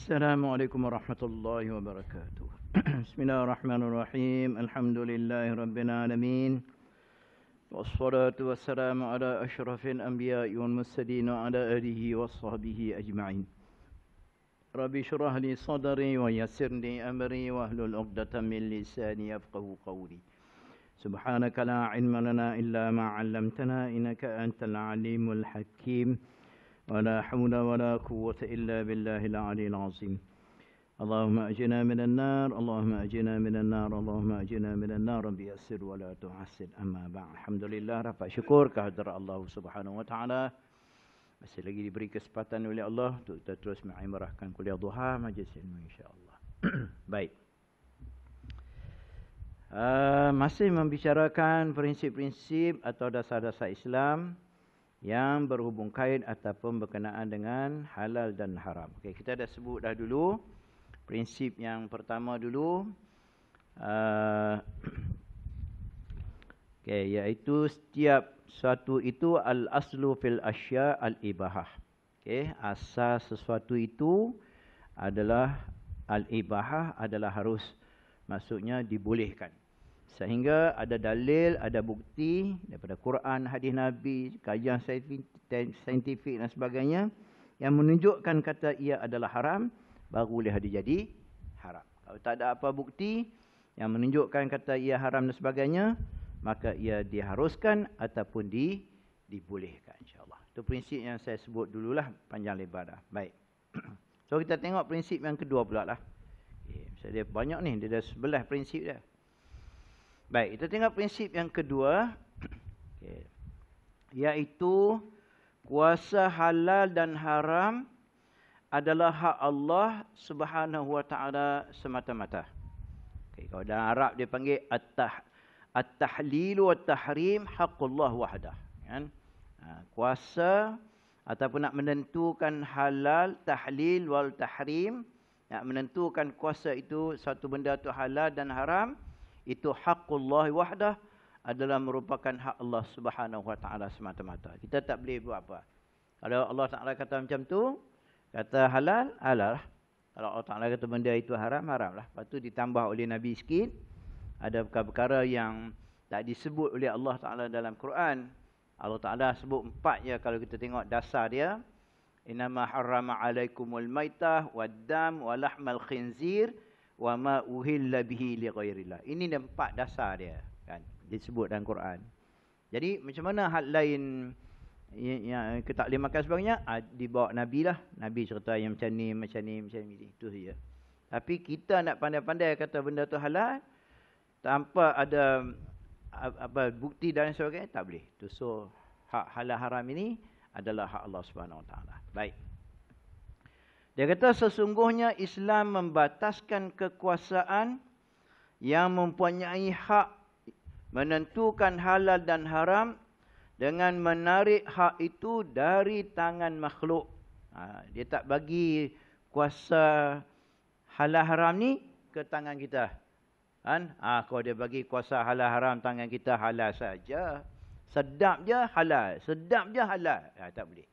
السلام عليكم ورحمة الله وبركاته بسم الله الرحمن الرحيم الحمد لله رب العالمين والصلاة والسلام على أشرف الأنبياء والمرسلين وعلى آله وصحبه أجمعين رب اشرح لي صدري ويسر لي أمري وأهل عقدة من لساني يفقه قولي سبحانك لا علم لنا إلا ما علمتنا إنك أنت العليم الحكيم ولا حول ولا قوة إلا بالله العلي العظيم اللهم أجنا من النار اللهم أجنا من النار اللهم أجنا من النار رب يسر ولا تعسر أما بعد الحمد لله رفع شكر كهدر الله سبحانه وتعالى Masih lagi diberi kesempatan oleh Allah untuk kita terus mengimrahkan kuliah duha majlis ilmu insya-Allah. Baik. Uh, masih membicarakan prinsip-prinsip atau dasar-dasar Islam yang berhubung kait ataupun berkenaan dengan halal dan haram. Okay, kita dah sebut dah dulu prinsip yang pertama dulu uh, Okay, okey iaitu setiap suatu itu al aslu fil asya al ibahah. Okay, asas sesuatu itu adalah al ibahah adalah harus maksudnya dibolehkan. Sehingga ada dalil, ada bukti daripada Quran, hadis Nabi, kajian saintifik dan sebagainya yang menunjukkan kata ia adalah haram, baru boleh dia jadi haram. Kalau tak ada apa bukti yang menunjukkan kata ia haram dan sebagainya, maka ia diharuskan ataupun di, dibolehkan insyaAllah. Itu prinsip yang saya sebut dululah panjang lebar dah. Baik. So kita tengok prinsip yang kedua pula lah. Eh, saya Dia banyak ni, dia ada sebelah prinsip dia. Baik, kita tengok prinsip yang kedua. Iaitu kuasa halal dan haram adalah hak Allah Subhanahu Wa Taala semata-mata. Okay, kalau dalam Arab dia panggil at-tah at tahrim hakullah wahdah. Kan? Ha, kuasa ataupun nak menentukan halal tahlil wal tahrim nak menentukan kuasa itu satu benda itu halal dan haram itu hakullah wahdah adalah merupakan hak Allah Subhanahu wa taala semata-mata. Kita tak boleh buat apa. Kalau Allah Taala kata macam tu, kata halal, halal lah. Kalau Allah Taala kata benda itu haram, haram lah. Lepas tu ditambah oleh Nabi sikit, ada perkara-perkara yang tak disebut oleh Allah Taala dalam Quran. Allah Taala sebut empat ya kalau kita tengok dasar dia. inama ma harrama alaikumul maitah wad dam wa lahmal khinzir wa ma uhilla bihi li ghairillah. Ini empat dasar dia kan sebut dalam Quran. Jadi macam mana hal lain yang kita tak boleh makan sebagainya ah, dibawa Nabi lah. Nabi cerita yang macam ni, macam ni, macam ni. Itu saja. Tapi kita nak pandai-pandai kata benda tu halal tanpa ada apa bukti dan sebagainya tak boleh. Tu so hak halal haram ini adalah hak Allah Subhanahu Wa Taala. Baik. Dia kata sesungguhnya Islam membataskan kekuasaan yang mempunyai hak menentukan halal dan haram dengan menarik hak itu dari tangan makhluk. Ha, dia tak bagi kuasa halal haram ni ke tangan kita. Kan? Ha, kalau dia bagi kuasa halal haram tangan kita halal saja. Sedap je halal. Sedap je halal. Ha, tak boleh.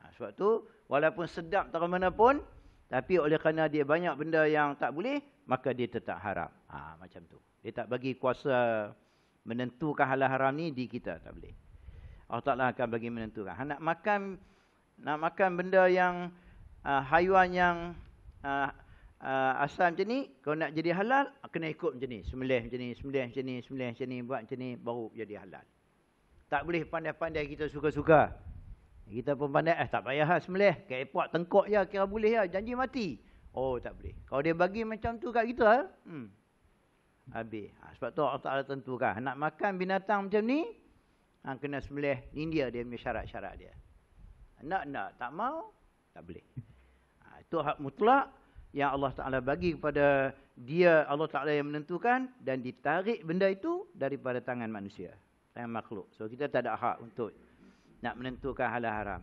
Ha, sebab tu, walaupun sedap tak mana pun, tapi oleh kerana dia banyak benda yang tak boleh, maka dia tetap haram. Ha, macam tu. Dia tak bagi kuasa menentukan halal haram ni di kita. Tak boleh. Allah Ta'ala akan bagi menentukan. Ha, nak makan nak makan benda yang uh, haiwan yang uh, ha, uh, asal macam ni, kalau nak jadi halal, kena ikut macam ni. Semelih macam ni, sembelih macam ni, semelih macam ni, buat macam ni, baru jadi halal. Tak boleh pandai-pandai kita suka-suka. Kita pun pandai, eh tak payah lah sembelih. Ke airport tengkok je, kira boleh lah. Janji mati. Oh tak boleh. Kalau dia bagi macam tu kat kita, lah, hmm. habis. Ha, sebab tu Allah Ta'ala tentukan. Nak makan binatang macam ni, ha, kena sembelih. India dia, dia punya syarat-syarat dia. Nak, nak. Tak mau, tak boleh. Ha, itu hak mutlak yang Allah Ta'ala bagi kepada dia, Allah Ta'ala yang menentukan. Dan ditarik benda itu daripada tangan manusia. Tangan makhluk. So kita tak ada hak untuk nak menentukan halal haram.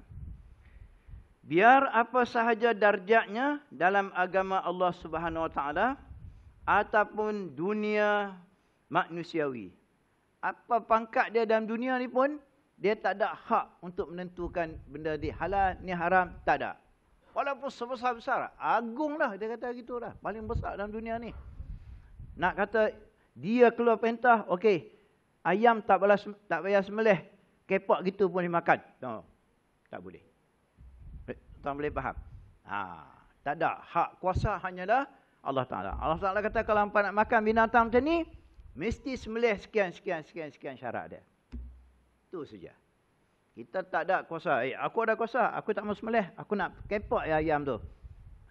Biar apa sahaja darjatnya dalam agama Allah Subhanahu Wa Taala ataupun dunia manusiawi. Apa pangkat dia dalam dunia ni pun dia tak ada hak untuk menentukan benda ni halal ni haram tak ada. Walaupun sebesar-besar agunglah dia kata gitu dah paling besar dalam dunia ni. Nak kata dia keluar pentah okey ayam tak balas tak payah semelih Kepak gitu pun makan? No. Tak boleh. Eh, Tuan boleh faham? Ha. Tak ada. Hak kuasa hanyalah Allah Ta'ala. Allah Ta'ala kata kalau hampa nak makan binatang macam ni, mesti semelih sekian, sekian, sekian, sekian syarat dia. Itu saja. Kita tak ada kuasa. Eh, aku ada kuasa. Aku tak mahu semelih. Aku nak kepak ya ayam tu.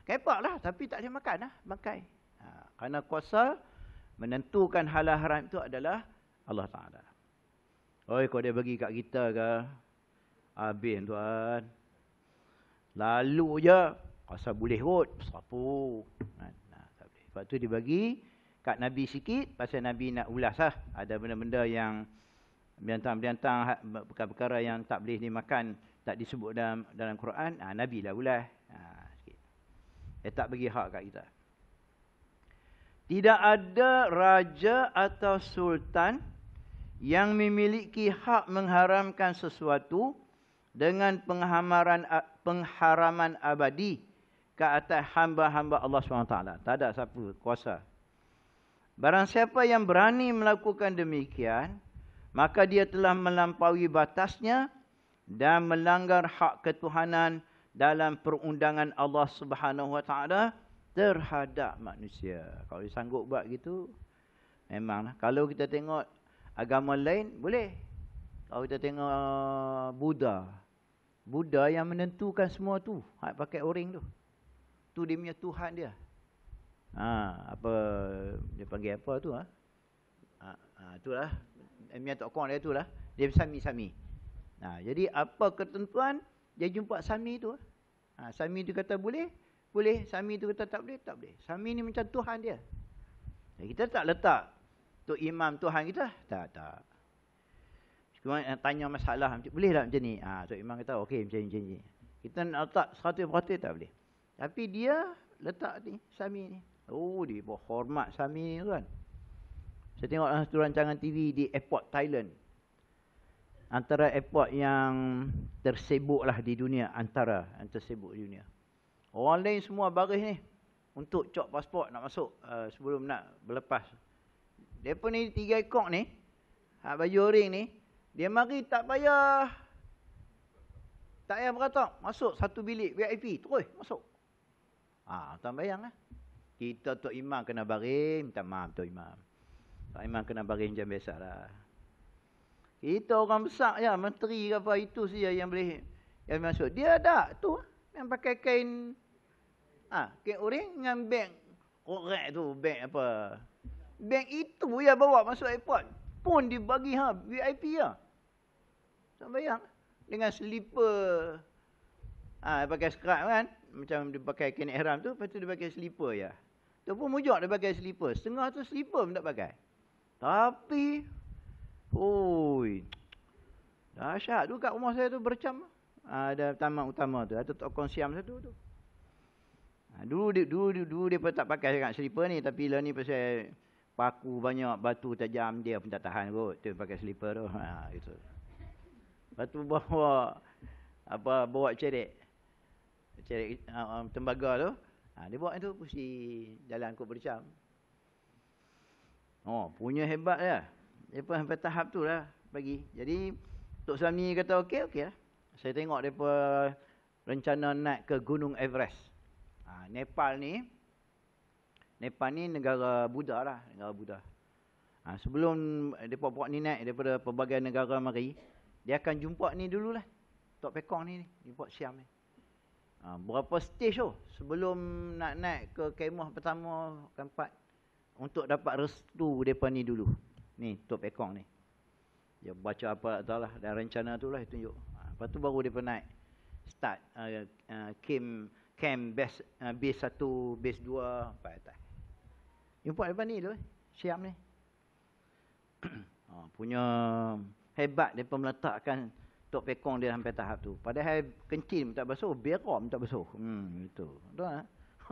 Kepak lah. Tapi tak boleh makan lah. Makan. Ha. Kerana kuasa menentukan halal haram itu adalah Allah Ta'ala. Oi, kau dia bagi kat kita ke? Habis tuan. Lalu je, rasa boleh kot. Serapu. Ha, nah, tak boleh. Lepas tu dia bagi kat Nabi sikit. Pasal Nabi nak ulas lah. Ada benda-benda yang biantang-biantang. Ha, perkara-perkara yang tak boleh dimakan. Tak disebut dalam dalam Quran. Ha, Nabi lah ulas. Ha, sikit. Dia tak bagi hak kat kita. Tidak ada raja atau sultan yang memiliki hak mengharamkan sesuatu dengan penghamaran pengharaman abadi ke atas hamba-hamba Allah SWT. Tak ada siapa kuasa. Barang siapa yang berani melakukan demikian, maka dia telah melampaui batasnya dan melanggar hak ketuhanan dalam perundangan Allah Subhanahu Wa Taala terhadap manusia. Kalau dia sanggup buat gitu, memanglah. Kalau kita tengok agama lain boleh. Kalau kita tengok uh, Buddha. Buddha yang menentukan semua tu, hak pakai oring tu. Tu dia punya tuhan dia. Ha, apa dia panggil apa tu ah? Ha? Ha, ha, itulah. Emia tok kong dia itulah. Dia sami-sami. Ha, jadi apa ketentuan dia jumpa sami tu? Ha, sami tu kata boleh, boleh. Sami tu kata tak boleh, tak boleh. Sami ni macam tuhan dia. Kita tak letak Tok Imam Tuhan kita? Tak, tak. Cuma tanya masalah, boleh tak macam ni? Ha, Tok Imam kata, okey macam ni, macam ni. Kita nak letak seratus peratus tak boleh. Tapi dia letak ni, Sami ni. Oh, dia buat Sami ni kan. Saya tengok satu rancangan TV di airport Thailand. Antara airport yang tersebut lah di dunia. Antara yang tersebut di dunia. Orang lain semua baris ni. Untuk cop pasport nak masuk uh, sebelum nak berlepas Depa ni tiga ekor ni, hak baju oring ni, dia mari tak payah. Tak payah beratap, masuk satu bilik VIP, terus masuk. Ah, ha, tuan bayanglah. Kita tu imam kena baring, minta maaf tu imam. Tak imam kena baring macam biasalah. Kita orang besar ya, menteri ke apa itu saja yang boleh yang masuk. Dia ada tu yang pakai kain ah, ha, kain oring dengan beg korek tu, beg apa? Bank itu yang bawa masuk airport. Pun dibagi ha, VIP lah. Ha. Tak bayang. Dengan slipper. Ah ha, pakai skrat kan. Macam dia pakai kenek e haram tu. Lepas tu dia pakai slipper ya. Tu pun mujak dia pakai slipper. Setengah tu slipper pun tak pakai. Tapi. dah syak tu kat rumah saya tu bercam. ada ha, utama tu. Atau tokong siam satu tu. Ha, dulu dia, dulu, dulu, dulu, dia pun tak pakai sangat slipper ni. Tapi lah ni pasal Paku banyak, batu tajam dia pun tak tahan kot. Tu pakai slipper tu. Ha, gitu. Lepas bawa apa bawa ceret. Ceret uh, um, tembaga tu. Ha, dia bawa tu pusi jalan kot bercam. Oh, punya hebat dia. Lah. Dia pun sampai tahap tu lah pagi. Jadi, Tok Selam kata okey, okey lah. Saya tengok depa rencana naik ke Gunung Everest. Ha, Nepal ni, Nepal ni negara Buddha lah, negara Buddha. Ha, sebelum depa buat ni naik daripada pelbagai negara mari, dia akan jumpa ni dululah. Tok Pekong ni ni, jumpa Siam ni. Ha, berapa stage tu sebelum nak naik ke kemah pertama keempat untuk dapat restu depa ni dulu. Ni Tok Pekong ni. Dia baca apa tak lah dan rencana tu lah tunjuk. Ha, lepas tu baru depa naik start uh, uh, camp camp base uh, base 1 base 2 apa atas. Import daripada ni tu. siap ni. oh, punya hebat mereka meletakkan Tok Pekong dia sampai tahap tu. Padahal kencing tak basuh. Berom tak basuh. Hmm, itu. Tuan,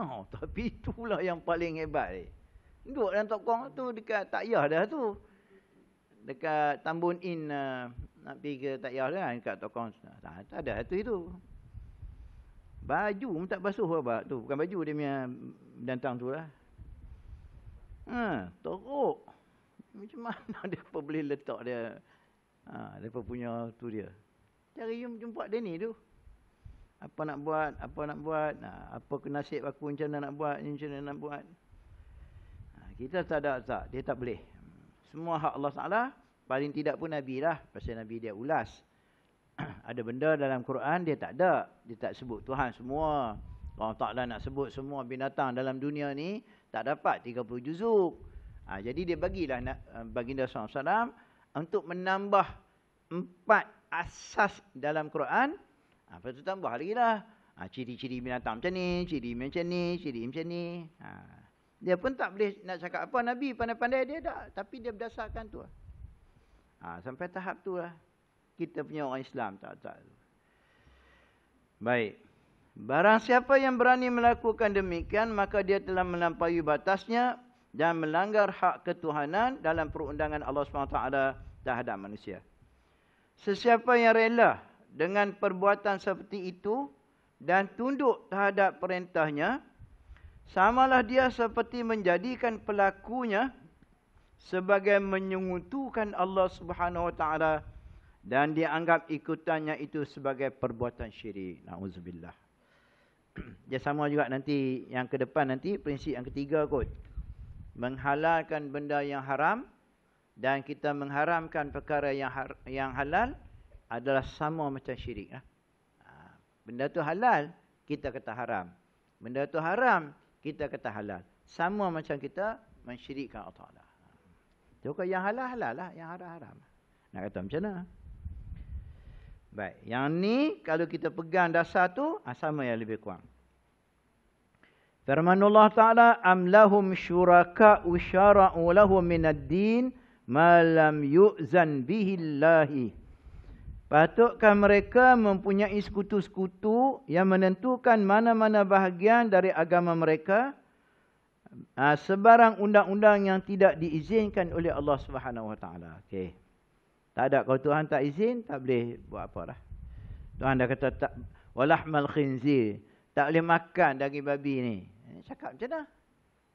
oh, tapi itulah yang paling hebat ni. Duduk dalam Tok Kong tu dekat Tak Takyah dah tu. Dekat Tambun In uh, nak pergi ke Takyah dah kan. Dekat Tok Kong. Tak, tak ada satu lah itu. Baju pun tak basuh apa tu. Bukan baju dia punya dantang tu lah. Ha, teruk. Macam mana dia apa boleh letak dia? Ha, dia apa punya tu dia. Cari you jumpa dia ni tu. Apa nak buat? Apa nak buat? Ha, apa nasib aku macam mana nak buat? Macam mana nak buat? Ha, kita tak ada tak. Dia tak boleh. Semua hak Allah SWT. Paling tidak pun Nabi lah. Pasal Nabi dia ulas. ada benda dalam Quran dia tak ada. Dia tak sebut Tuhan semua. Allah Ta'ala nak sebut semua binatang dalam dunia ni tak dapat 30 juzuk. Ha, jadi dia bagilah nak, eh, baginda SAW untuk menambah empat asas dalam Quran. Ha, lepas tu tambah lagi lah. Ha, ciri-ciri binatang macam ni, ciri macam ni, ciri macam ni. Ha. Dia pun tak boleh nak cakap apa Nabi pandai-pandai dia tak. Tapi dia berdasarkan tu. Lah. Ha, sampai tahap tu lah. Kita punya orang Islam tak tak. Baik. Barang siapa yang berani melakukan demikian, maka dia telah melampaui batasnya dan melanggar hak ketuhanan dalam perundangan Allah SWT terhadap manusia. Sesiapa yang rela dengan perbuatan seperti itu dan tunduk terhadap perintahnya, samalah dia seperti menjadikan pelakunya sebagai menyungutukan Allah Subhanahu Wa Taala dan dianggap ikutannya itu sebagai perbuatan syirik. Nauzubillah. Dia sama juga nanti yang ke depan nanti prinsip yang ketiga kot. Menghalalkan benda yang haram dan kita mengharamkan perkara yang har- yang halal adalah sama macam syirik. Lah. Benda tu halal, kita kata haram. Benda tu haram, kita kata halal. Sama macam kita mensyirikkan Allah Ta'ala. Ha. yang halal, halal lah. Yang haram, haram. Nak kata macam mana? Baik. Yang ni kalau kita pegang dasar tu ah, sama yang lebih kurang. Firman Allah Taala am lahum syuraka usyara'u lahum min ad-din ma lam yu'zan bihi Allah. Patutkah mereka mempunyai sekutu-sekutu yang menentukan mana-mana bahagian dari agama mereka? Ha, sebarang undang-undang yang tidak diizinkan oleh Allah Subhanahu Wa Taala. Okey. Tak ada kalau Tuhan tak izin tak boleh buat apa dah. Tuhan dah kata tak walahmal khinzir. Tak boleh makan daging babi ni. Cakap macam dah.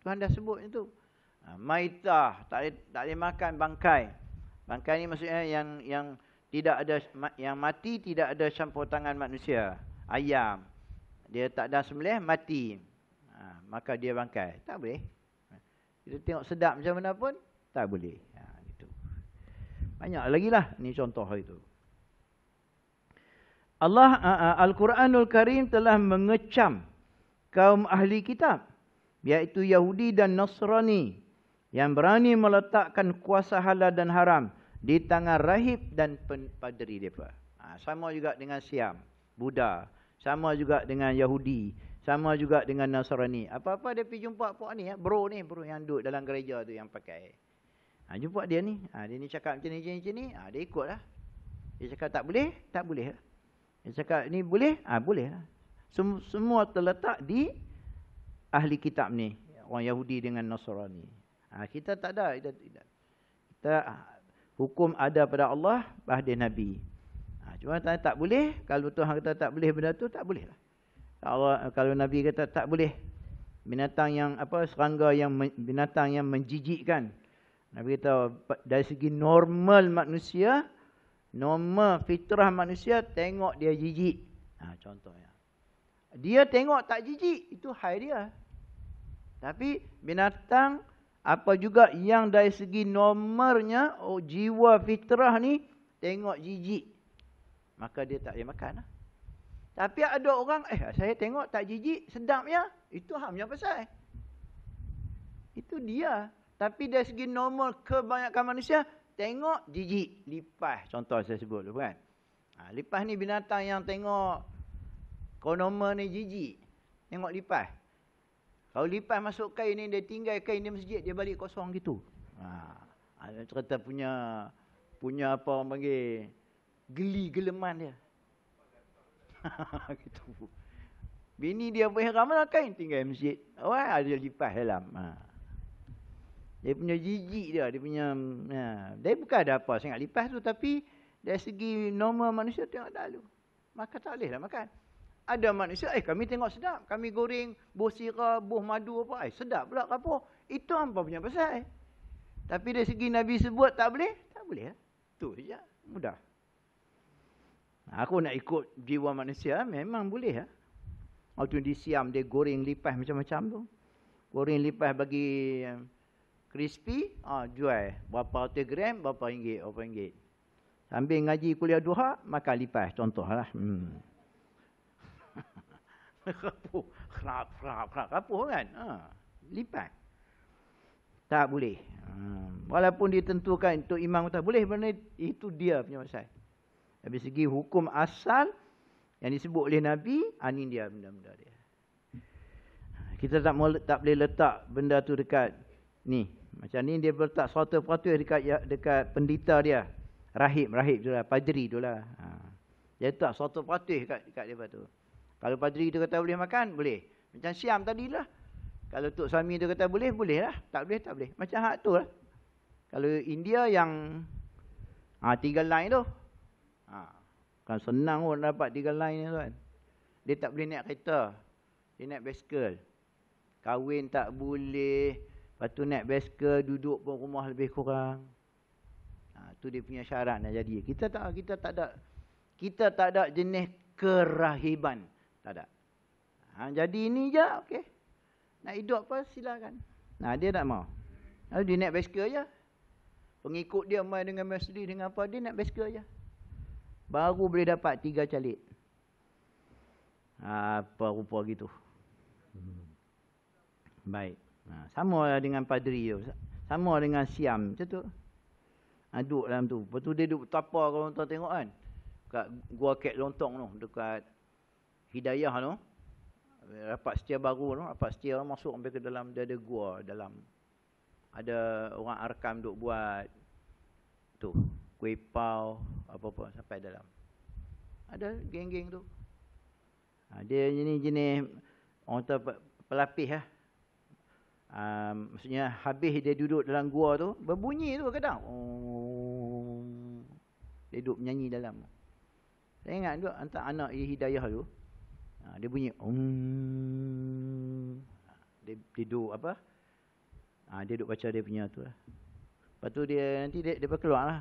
Tuhan dah sebut macam tu. Ha, maitah tak boleh, tak boleh makan bangkai. Bangkai ni maksudnya yang yang tidak ada yang mati tidak ada campur tangan manusia. Ayam. Dia tak ada sembelih mati. Ha, maka dia bangkai. Tak boleh. Ha, kita tengok sedap macam mana pun tak boleh. Banyak lagi lah ni contoh itu. Allah ah, ah, Al-Quranul Karim telah mengecam kaum ahli kitab iaitu Yahudi dan Nasrani yang berani meletakkan kuasa halal dan haram di tangan rahib dan paderi mereka. Ha, sama juga dengan Siam, Buddha. Sama juga dengan Yahudi. Sama juga dengan Nasrani. Apa-apa dia pergi jumpa puak ni, ya? bro ni, bro yang duduk dalam gereja tu yang pakai. Ha, jumpa dia ni. Ha, dia ni cakap macam ni, macam ni, macam ni. Ha, dia ikut lah. Dia cakap tak boleh, tak boleh. Dia cakap ni boleh, ha, boleh. Lah. Sem semua terletak di ahli kitab ni. Orang Yahudi dengan Nasrani. Ha, kita tak ada. Kita, kita, kita ha, Hukum ada pada Allah, bahagian Nabi. Ha, cuma tak, tak boleh. Kalau Tuhan kata tak boleh benda tu, tak boleh lah. Allah, kalau Nabi kata tak boleh. Binatang yang apa serangga yang binatang yang menjijikkan Nabi kata dari segi normal manusia, normal fitrah manusia tengok dia jijik. Ha, contohnya. Dia tengok tak jijik, itu hal dia. Tapi binatang apa juga yang dari segi normalnya oh, jiwa fitrah ni tengok jijik. Maka dia tak boleh makan. Lah. Tapi ada orang, eh saya tengok tak jijik, ya, Itu hamnya pasal. Itu dia. Tapi dari segi normal kebanyakan manusia, tengok jijik, lipas contoh saya sebut dulu kan. Ha, lipas ni binatang yang tengok konoma ni jijik. Tengok lipas. Kalau lipas masuk kain ni, dia tinggal kain di masjid, dia balik kosong gitu. Ha, ha cerita punya punya apa orang panggil, geli geleman dia. gitu. Bini dia pun heram lah kain, tinggal masjid. Wah, ada lipas dalam. Ha. Dia punya jijik dia, dia punya ya. dia bukan ada apa sangat lipas tu tapi dari segi normal manusia tengok dahulu. Maka tak boleh lah makan. Ada manusia, eh kami tengok sedap. Kami goreng, buh sirah, buh madu apa. Eh sedap pula apa. Itu apa punya pasal. Eh? Tapi dari segi Nabi sebut tak boleh. Tak boleh. Itu eh? saja. Ya. Mudah. Aku nak ikut jiwa manusia eh, memang boleh. Eh? Waktu di siam dia goreng lipas macam-macam tu. Goreng lipas bagi... Eh, crispy, ha, jual. Berapa ratus gram, berapa ringgit, berapa ringgit. Sambil ngaji kuliah duha, makan lipas contohlah. Hmm. Rapuh. Kerap, kerap, kerap. Rapuh kan? Ha. Lipat. Tak boleh. Hmm. Walaupun ditentukan untuk imam tak boleh. Benda itu dia punya masalah. Dari segi hukum asal yang disebut oleh Nabi, ini ah, dia benda-benda dia. Kita tak, tak boleh letak benda tu dekat ni. Macam ni dia letak 100% dekat ya, dekat pendeta dia. Rahib, rahib tu lah. Padri tu lah. Ha. Dia letak 100% dekat, dekat dia tu. Kalau padri tu kata boleh makan, boleh. Macam siam tadi lah. Kalau tu Sami tu kata boleh, boleh lah. Tak boleh, tak boleh. Macam hak tu lah. Kalau India yang ha, tiga line tu. Ha. Kan senang pun dapat tiga line tu kan. Dia tak boleh naik kereta. Dia naik basikal. Kahwin tak boleh. Lepas tu naik basikal duduk pun rumah lebih kurang. Ha, tu dia punya syarat nak jadi. Kita tak kita tak ada kita tak ada jenis kerahiban. Tak ada. Ha, jadi ini je okey. Nak hidup apa silakan. Nah ha, dia tak mau. Lalu dia naik basikal aja. Pengikut dia mai dengan mesti dengan apa dia naik basikal aja. Baru boleh dapat tiga calik. Ha, apa rupa gitu. Hmm. Baik. Ha, sama dengan padri tu. Sama dengan siam macam tu. Ha, duduk dalam tu. Lepas tu dia duduk tapa kalau tuan tengok kan. Dekat gua kek lontong tu. Dekat hidayah tu. Rapat setia baru tu. Rapat setia masuk sampai ke dalam. Dia ada gua dalam. Ada orang arkam duduk buat. Tu. Kuih pau. Apa-apa sampai dalam. Ada geng-geng tu. Ha, dia jenis-jenis orang tu pelapis lah. Ha um, maksudnya habis dia duduk dalam gua tu berbunyi tu kadang um, dia duduk menyanyi dalam saya ingat duk hantar anak hidayah tu ha, dia bunyi um, dia, duduk apa ha, dia duduk baca dia punya tu lah. lepas tu dia nanti dia, dia berkeluar lah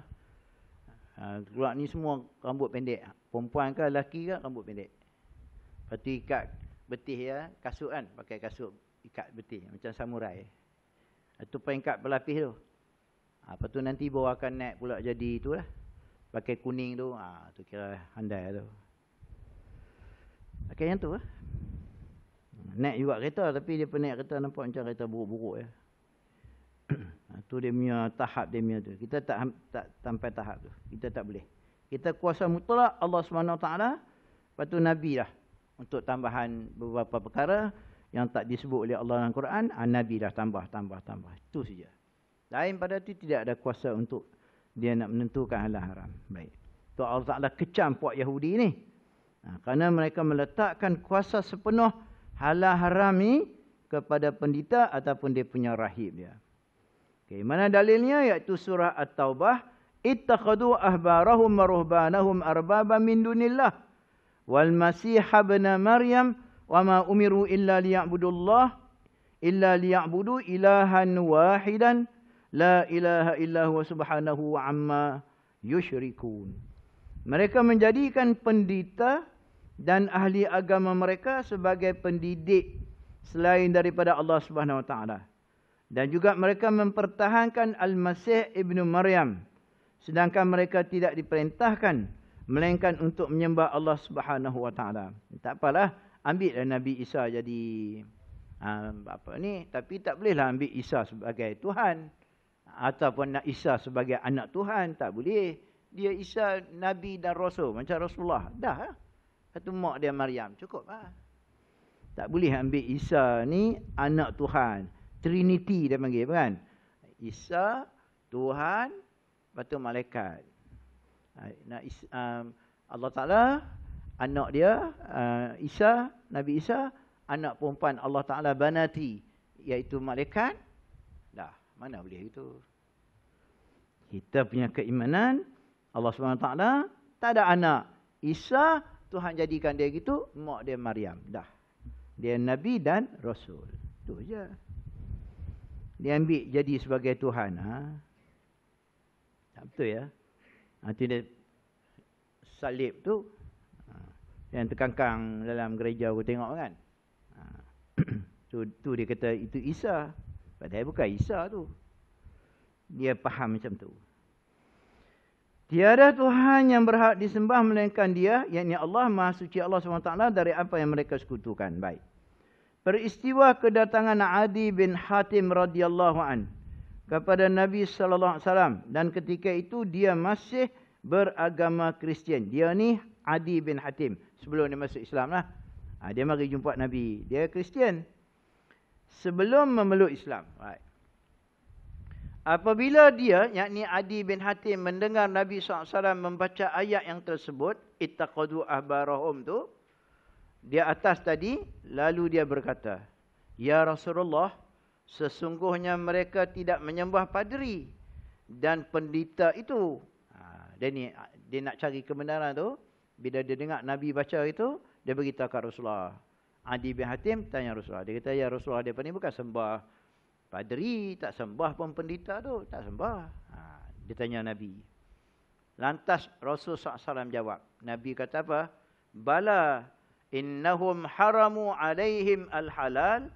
ha, keluar ni semua rambut pendek Perempuan ke lelaki ke rambut pendek Lepas tu betih ya Kasut kan pakai kasut ikat betih macam samurai. Itu pengikat pelapis tu. Apa ah, tu nanti bawa akan naik pula jadi itulah. Pakai kuning tu, ah tu kira handai lah tu. Pakai yang tu ah. Naik juga kereta tapi dia pun penaik kereta nampak macam kereta buruk-buruk ya. Itu ah, dia punya tahap dia punya tu. Kita tak tak sampai tahap tu. Kita tak boleh. Kita kuasa mutlak Allah SWT. Lepas tu Nabi lah. Untuk tambahan beberapa perkara yang tak disebut oleh Allah dalam Quran, ah, Nabi dah tambah, tambah, tambah. Itu saja. Lain pada itu tidak ada kuasa untuk dia nak menentukan halal haram. Baik. Itu Allah Ta'ala kecam puak Yahudi ni. Ha, kerana mereka meletakkan kuasa sepenuh halal haram ni kepada pendeta ataupun dia punya rahib dia. Okay, mana dalilnya? Iaitu surah At-Taubah. Ittakhadu ahbarahum maruhbanahum arbaba min dunillah. Wal masiha bin maryam wa ma umiru illa liya'budullah illa liya'budu ilahan wahidan la ilaha illahu wa subhanahu wa amma yushrikun. Mereka menjadikan pendeta dan ahli agama mereka sebagai pendidik selain daripada Allah Subhanahu wa taala. Dan juga mereka mempertahankan Al-Masih Ibnu Maryam sedangkan mereka tidak diperintahkan melainkan untuk menyembah Allah Subhanahu wa taala. Tak apalah ambil lah Nabi Isa jadi uh, apa ni tapi tak bolehlah ambil Isa sebagai Tuhan ataupun nak Isa sebagai anak Tuhan tak boleh dia Isa nabi dan rasul macam Rasulullah dah ha? satu mak dia Maryam cukup ah tak boleh ambil Isa ni anak Tuhan trinity dia panggil kan Isa Tuhan batu malaikat ha, nak um, Allah Taala anak dia uh, Isa Nabi Isa anak perempuan Allah Taala banati iaitu malaikat dah mana boleh itu kita punya keimanan Allah Subhanahu Taala tak ada anak Isa Tuhan jadikan dia gitu mak dia Maryam dah dia nabi dan rasul tu aja dia ambil jadi sebagai Tuhan ha tak betul ya nanti ha, dia salib tu yang terkangkang dalam gereja aku tengok kan. Ha. tu, tu dia kata itu Isa. Padahal bukan Isa tu. Dia faham macam tu. Tiada Tuhan yang berhak disembah melainkan dia, yakni Allah Maha Suci Allah SWT dari apa yang mereka sekutukan. Baik. Peristiwa kedatangan Adi bin Hatim radhiyallahu an kepada Nabi sallallahu alaihi wasallam dan ketika itu dia masih beragama Kristian. Dia ni Adi bin Hatim sebelum dia masuk Islam lah. Ha, dia mari jumpa Nabi. Dia Kristian. Sebelum memeluk Islam. Right. Apabila dia, yakni Adi bin Hatim mendengar Nabi SAW membaca ayat yang tersebut. Ittaqadu ahbarahum tu. Dia atas tadi. Lalu dia berkata. Ya Rasulullah. Sesungguhnya mereka tidak menyembah padri. Dan pendita itu. Ha, dia ni, dia nak cari kebenaran tu bila dia dengar Nabi baca itu, dia beritahu kepada Rasulullah. Adi bin Hatim tanya Rasulullah. Dia kata, ya Rasulullah, dia ni bukan sembah. Padri tak sembah pun pendeta tu. Tak sembah. Ha, dia tanya Nabi. Lantas Rasul SAW jawab. Nabi kata apa? Bala. Innahum haramu alaihim alhalal,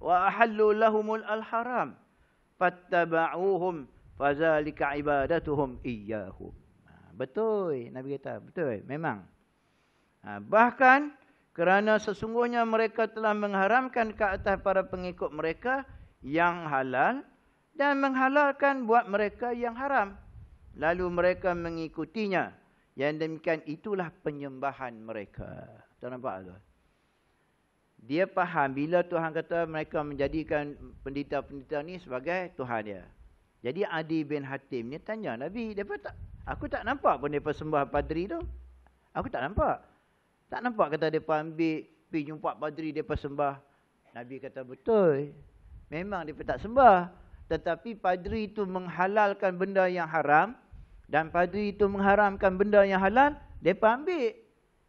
Wa ahallu lahumul alharam. haram Fattaba'uhum. Fazalika ibadatuhum iyahum. Betul. Nabi kata, betul. Memang. Ha, bahkan kerana sesungguhnya mereka telah mengharamkan ke atas para pengikut mereka yang halal dan menghalalkan buat mereka yang haram. Lalu mereka mengikutinya. Yang demikian itulah penyembahan mereka. Tuan nampak tu? Dia faham bila Tuhan kata mereka menjadikan pendeta-pendeta ni sebagai Tuhan dia. Jadi Adi bin Hatim ni tanya Nabi. Dia tak Aku tak nampak pun dia sembah padri tu. Aku tak nampak. Tak nampak kata mereka ambil, pergi jumpa padri, mereka sembah. Nabi kata, betul. Memang mereka tak sembah. Tetapi padri itu menghalalkan benda yang haram. Dan padri itu mengharamkan benda yang halal. Mereka ambil.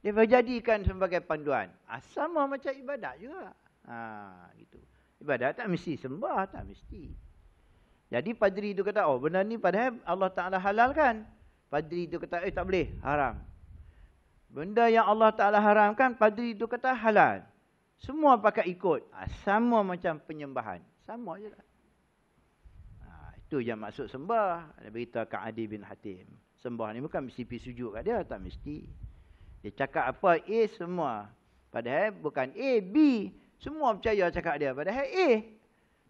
Mereka jadikan sebagai panduan. Ha, sama macam ibadat juga. Ha, gitu. Ibadat tak mesti sembah. Tak mesti. Jadi padri itu kata, oh benda ni padahal Allah Ta'ala halalkan. Padri tu kata, eh tak boleh, haram. Benda yang Allah Ta'ala haramkan, padri tu kata halal. Semua pakai ikut. Ha, sama macam penyembahan. Sama je lah. Ha, itu yang maksud sembah. Ada berita Kak Adi bin Hatim. Sembah ni bukan mesti pergi sujud kat dia. Tak mesti. Dia cakap apa? A semua. Padahal bukan A, B. Semua percaya cakap dia. Padahal A.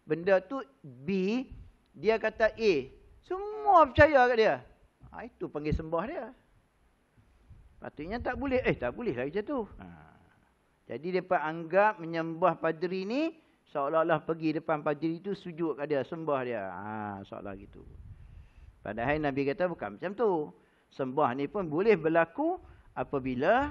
Benda tu B. Dia kata A. Semua percaya kat dia. Ha, itu panggil sembah dia. Patutnya tak boleh. Eh, tak boleh lah macam tu. Ha. Jadi, mereka anggap menyembah padri ni, seolah-olah pergi depan padri tu, sujud kat dia, sembah dia. Ha, seolah gitu. Padahal Nabi kata bukan macam tu. Sembah ni pun boleh berlaku apabila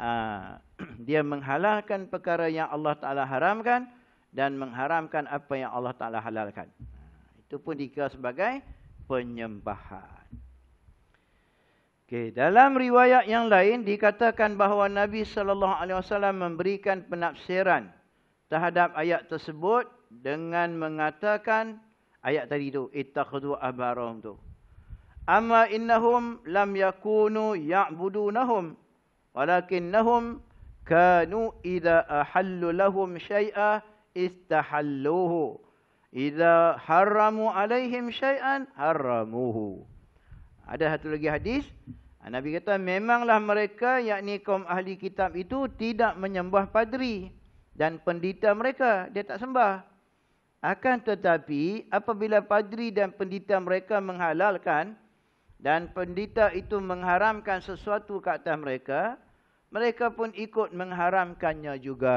aa, ha, dia menghalalkan perkara yang Allah Ta'ala haramkan dan mengharamkan apa yang Allah Ta'ala halalkan. Ha, itu pun dikira sebagai penyembahan. Okay. Dalam riwayat yang lain dikatakan bahawa Nabi saw memberikan penafsiran terhadap ayat tersebut dengan mengatakan ayat tadi itu ittakhadhu abarahum tu amma innahum lam yakunu ya'budunahum walakinnahum kanu idza ahallu lahum syai'a istahalluhu idza harramu alaihim syai'an harramuhu ada satu lagi hadis. Nabi kata memanglah mereka yakni kaum ahli kitab itu tidak menyembah padri. Dan pendeta mereka dia tak sembah. Akan tetapi apabila padri dan pendeta mereka menghalalkan. Dan pendeta itu mengharamkan sesuatu ke atas mereka. Mereka pun ikut mengharamkannya juga.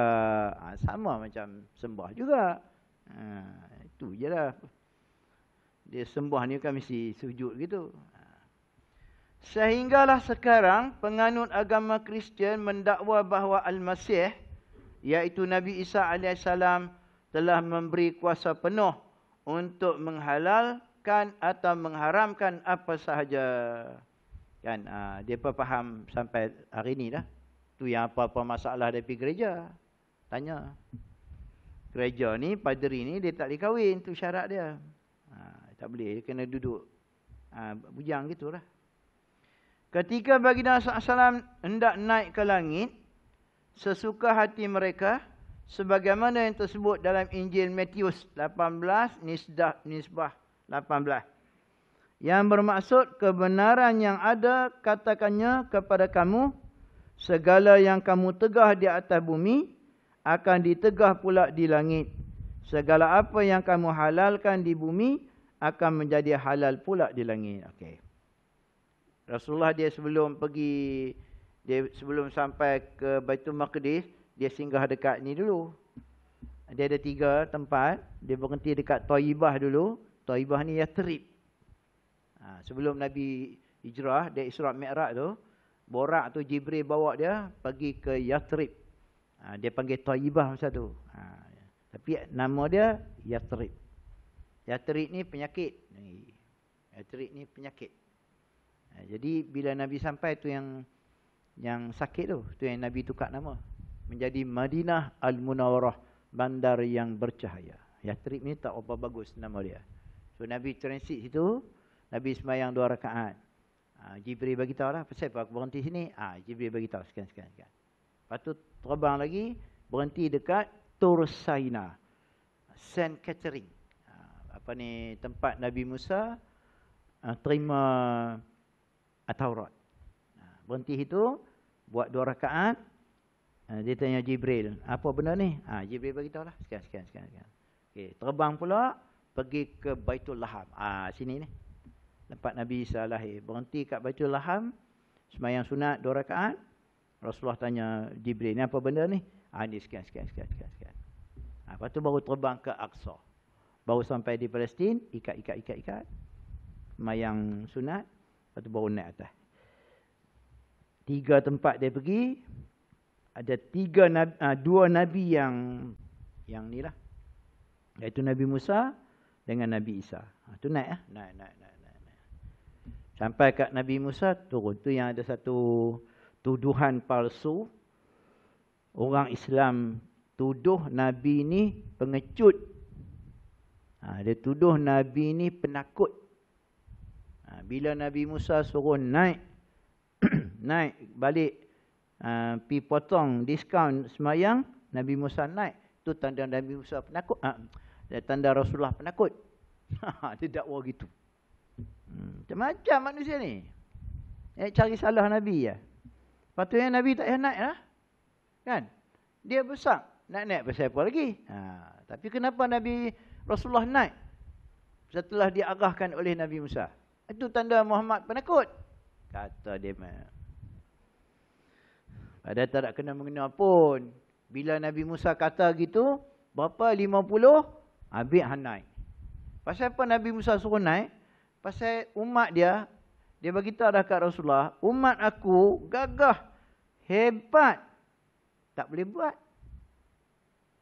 Ha, sama macam sembah juga. Ha, itu je lah. Dia sembah ni kan mesti sujud gitu. Ha, Sehinggalah sekarang penganut agama Kristian mendakwa bahawa Al-Masih iaitu Nabi Isa AS telah memberi kuasa penuh untuk menghalalkan atau mengharamkan apa sahaja. Kan, ha, dia pun faham sampai hari ini dah. Tu yang apa-apa masalah dari pergi gereja. Tanya. Gereja ni, padri ni dia tak dikahwin. Tu syarat dia. Ha, tak boleh, dia kena duduk. Ha, bujang gitulah. Ketika baginda SAW hendak naik ke langit, sesuka hati mereka, sebagaimana yang tersebut dalam Injil Matius 18, Nisbah, Nisbah 18. Yang bermaksud kebenaran yang ada katakannya kepada kamu, segala yang kamu tegah di atas bumi, akan ditegah pula di langit. Segala apa yang kamu halalkan di bumi, akan menjadi halal pula di langit. Okey. Rasulullah dia sebelum pergi dia sebelum sampai ke Baitul Maqdis, dia singgah dekat ni dulu. Dia ada tiga tempat, dia berhenti dekat Taibah dulu. Taibah ni Yathrib. Ha, sebelum Nabi hijrah dia Israq Mi'raj tu, borak tu Jibril bawa dia pergi ke Yathrib. Ha, dia panggil Taibah masa tu. Ha, tapi nama dia Yathrib. Yathrib ni penyakit. Yathrib ni penyakit. Ha, jadi bila Nabi sampai tu yang yang sakit tu, tu yang Nabi tukar nama menjadi Madinah Al Munawwarah, bandar yang bercahaya. Ya trip ni tak apa bagus nama dia. So Nabi transit situ, Nabi sembahyang dua rakaat. Ha, Jibril bagi tahu lah, pasal aku berhenti sini. Ah ha, Jibril bagi tahu sekian sekian sekian. Patut terbang lagi berhenti dekat Tursaina. Saint Catherine. Ha, apa ni tempat Nabi Musa ha, terima At-Taurat. Ha, berhenti itu, buat dua rakaat. Ha, dia tanya Jibril, apa benda ni? Ha, Jibril beritahu lah. Sekian, sekian, sekian. sekian. Okay, terbang pula, pergi ke Baitul Laham. Ah ha, sini ni. Tempat Nabi Isa lahir. Berhenti ke Baitul Laham. Semayang sunat, dua rakaat. Rasulullah tanya Jibril, ni apa benda ni? Ah ha, ni sekian, sekian, sekian, sekian. sekian. Ha, lepas tu baru terbang ke Aqsa. Baru sampai di Palestin, ikat, ikat, ikat, ikat. Semayang sunat, Lepas tu baru naik atas. Tiga tempat dia pergi. Ada tiga nabi, uh, ah, dua nabi yang yang ni lah. Iaitu Nabi Musa dengan Nabi Isa. Ha, tu naik lah. Naik, naik, naik, naik, naik. Sampai kat Nabi Musa turun. Tu yang ada satu tuduhan palsu. Orang Islam tuduh Nabi ni pengecut. Ha, dia tuduh Nabi ni penakut. Ah, bila Nabi Musa suruh naik naik balik uh, pi potong diskaun semayang Nabi Musa naik tu tanda Nabi Musa penakut uh, tanda Rasulullah penakut dia dakwa gitu macam macam manusia ni eh, cari salah Nabi ya. patutnya Nabi tak payah naik lah. kan dia besar nak naik pasal apa lagi ha, tapi kenapa Nabi Rasulullah naik setelah diarahkan oleh Nabi Musa itu tanda Muhammad penakut. Kata dia mak. Padahal tak nak kena mengena pun. Bila Nabi Musa kata gitu, berapa 50? Habis han naik. Pasal apa Nabi Musa suruh naik? Pasal umat dia, dia beritahu dah kat Rasulullah, umat aku gagah, hebat. Tak boleh buat.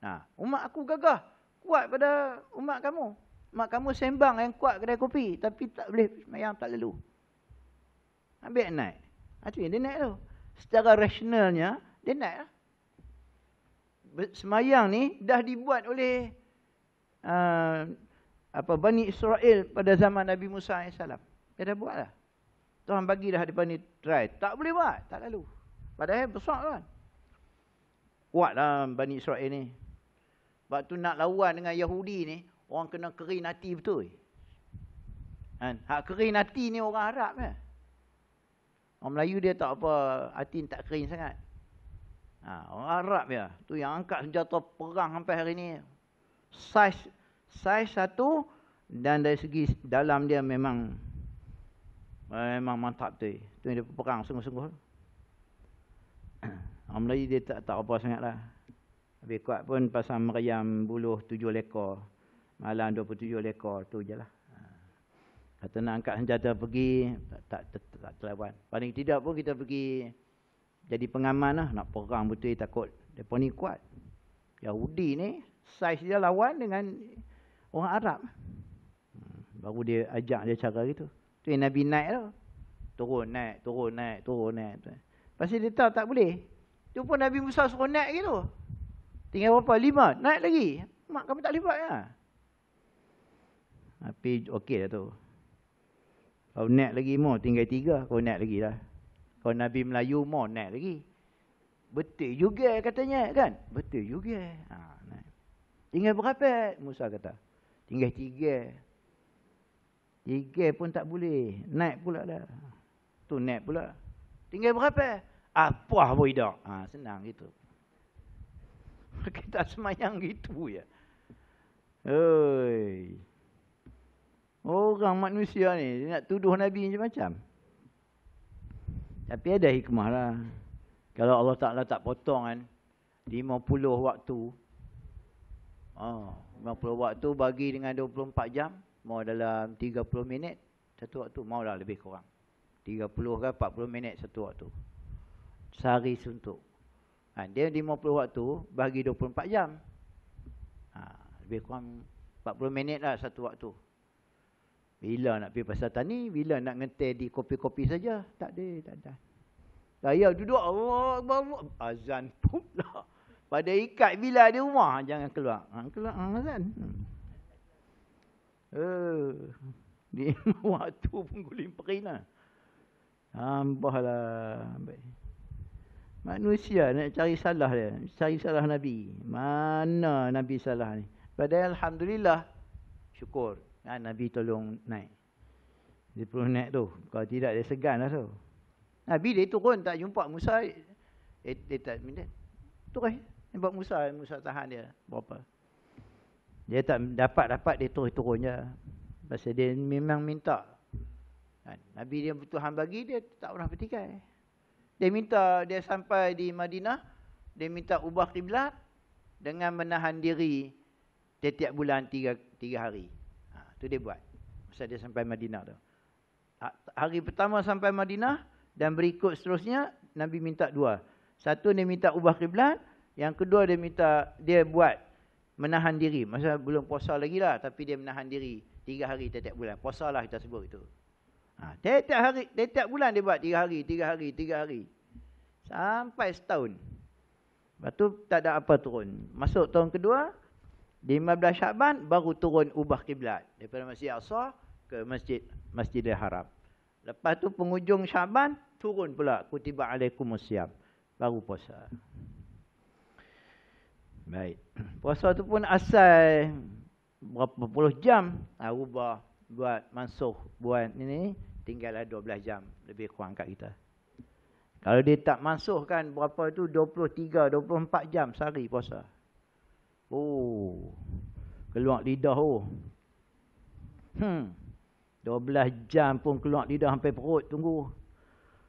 Nah, ha, umat aku gagah. Kuat pada umat kamu. Mak kamu sembang yang kuat kedai kopi. Tapi tak boleh semayang, tak lalu. Ambil naik. Itu ah, yang dia naik tu. Secara rasionalnya, dia naik lah. Semayang ni dah dibuat oleh uh, apa Bani Israel pada zaman Nabi Musa AS. Dia dah buat lah. Tuhan bagi dah depan ni try. Tak boleh buat. Tak lalu. Padahal besar kan. Kuatlah Bani Israel ni. Sebab tu nak lawan dengan Yahudi ni orang kena kering hati betul. Kan? Hak kering hati ni orang Arab ke? Kan? Orang Melayu dia tak apa, hati tak kering sangat. Ha, orang Arab ya tu yang angkat senjata perang sampai hari ni. Size size satu dan dari segi dalam dia memang memang mantap tu. Tu dia perang sungguh-sungguh. Orang Melayu dia tak tak apa sangatlah. Lebih kuat pun pasal meriam buluh tujuh lekor. Malam 27 lekor tu je lah. Kata ha. nak angkat senjata pergi, tak, tak, tak, tak terlawan. Paling tidak pun kita pergi jadi pengaman lah. Nak perang betul takut. Mereka ni kuat. Yahudi ni, saiz dia lawan dengan orang Arab. Ha, baru dia ajak dia cara gitu. Tu yang Nabi naik tu. Turun naik, turun naik, turun naik. Pasti dia tahu tak boleh. Tu pun Nabi Musa suruh naik gitu. Tinggal berapa? Lima. Naik lagi. Mak kami tak libat lah. Ya? Tapi okey dah tu. Kau naik lagi mau tinggal tiga. Kau naik lagi lah. Kau Nabi Melayu mau naik lagi. Betul juga katanya kan? Betul juga. Ha, naik. Tinggal berapa? Musa kata. Tinggal tiga. Tiga pun tak boleh. Naik pula lah. Tu naik pula. Tinggal berapa? Apa boleh tidak. Ha, senang gitu. Kita semayang gitu ya. Oi. Oh. Orang manusia ni dia nak tuduh Nabi macam-macam. Tapi ada hikmah lah. Kalau Allah Ta'ala tak potong kan. 50 waktu. Oh, ah, 50 waktu bagi dengan 24 jam. Mau dalam 30 minit. Satu waktu. Mau lah lebih kurang. 30 ke 40 minit satu waktu. Sehari suntuk. Ha, dia 50 waktu bagi 24 jam. Ha, lebih kurang 40 minit lah satu waktu. Bila nak pergi pasar tani, bila nak ngetih di kopi-kopi saja. Tak ada, tak ada. Saya duduk, Allah Akbar, azan pun lah. Pada ikat bila di rumah, jangan keluar. Ha, keluar, ha, azan. Uh, di waktu pun gulim perin lah. Ambah lah. Manusia nak cari salah dia. Cari salah Nabi. Mana Nabi salah ni? Padahal Alhamdulillah, syukur. Ha, Nabi tolong naik. Dia perlu naik tu. Kalau tidak dia segan lah tu. Nabi dia turun tak jumpa Musa. Eh, dia tak minta. Turun. Dia buat Musa. Musa tahan dia. Berapa. Dia tak dapat-dapat dia turun, turun je. Sebab dia memang minta. Ha, Nabi dia Tuhan bagi dia tak pernah petikai. Dia minta dia sampai di Madinah. Dia minta ubah kiblat Dengan menahan diri. Setiap bulan tiga, tiga hari tu dia buat. Masa dia sampai Madinah tu. Ha, hari pertama sampai Madinah dan berikut seterusnya Nabi minta dua. Satu dia minta ubah kiblat, yang kedua dia minta dia buat menahan diri. Masa belum puasa lagi lah tapi dia menahan diri tiga hari tiap-tiap bulan. Puasa lah kita sebut itu. Ha, tiap-tiap hari, tiap-tiap bulan dia buat tiga hari, tiga hari, tiga hari. Sampai setahun. Lepas tu tak ada apa turun. Masuk tahun kedua, di 15 Syaban baru turun ubah kiblat daripada Masjid Al-Aqsa ke Masjid Masjidil Haram. Lepas tu penghujung Syaban turun pula kutiba alaikum siam baru puasa. Baik. Puasa tu pun asal berapa puluh jam ah ubah buat mansuh buat ini tinggallah 12 jam lebih kurang kat kita. Kalau dia tak mansuhkan berapa tu 23 24 jam sehari puasa. Oh. Keluar lidah oh. Hmm. 12 jam pun keluar lidah sampai perut tunggu.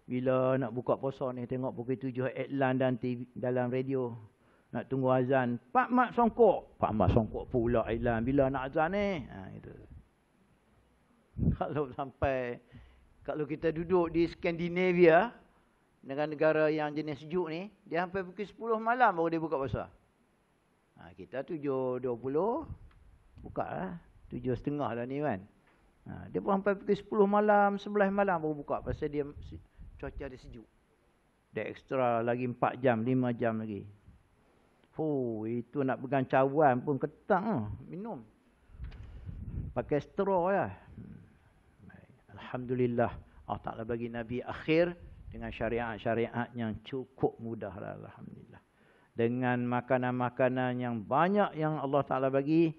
Bila nak buka puasa ni tengok pukul tujuh iklan dan TV, dalam radio. Nak tunggu azan. Pak Mat Songkok. Pak Mat Songkok pula iklan. Bila nak azan ni? Ha, itu. Kalau sampai... Kalau kita duduk di Skandinavia negara-negara yang jenis sejuk ni, dia sampai pukul sepuluh malam baru dia buka puasa. Ha, kita 7.20 buka lah. 7.30 lah ni kan. Ha, dia pun sampai pukul 10 malam, 11 malam baru buka. Pasal dia cuaca dia sejuk. Dia ekstra lagi empat jam, lima jam lagi. Oh, itu nak pegang cawan pun ketang lah. Minum. Pakai straw lah. Hmm. Alhamdulillah Allah Ta'ala bagi Nabi akhir dengan syariat-syariat yang cukup mudah lah. Alhamdulillah dengan makanan-makanan yang banyak yang Allah Ta'ala bagi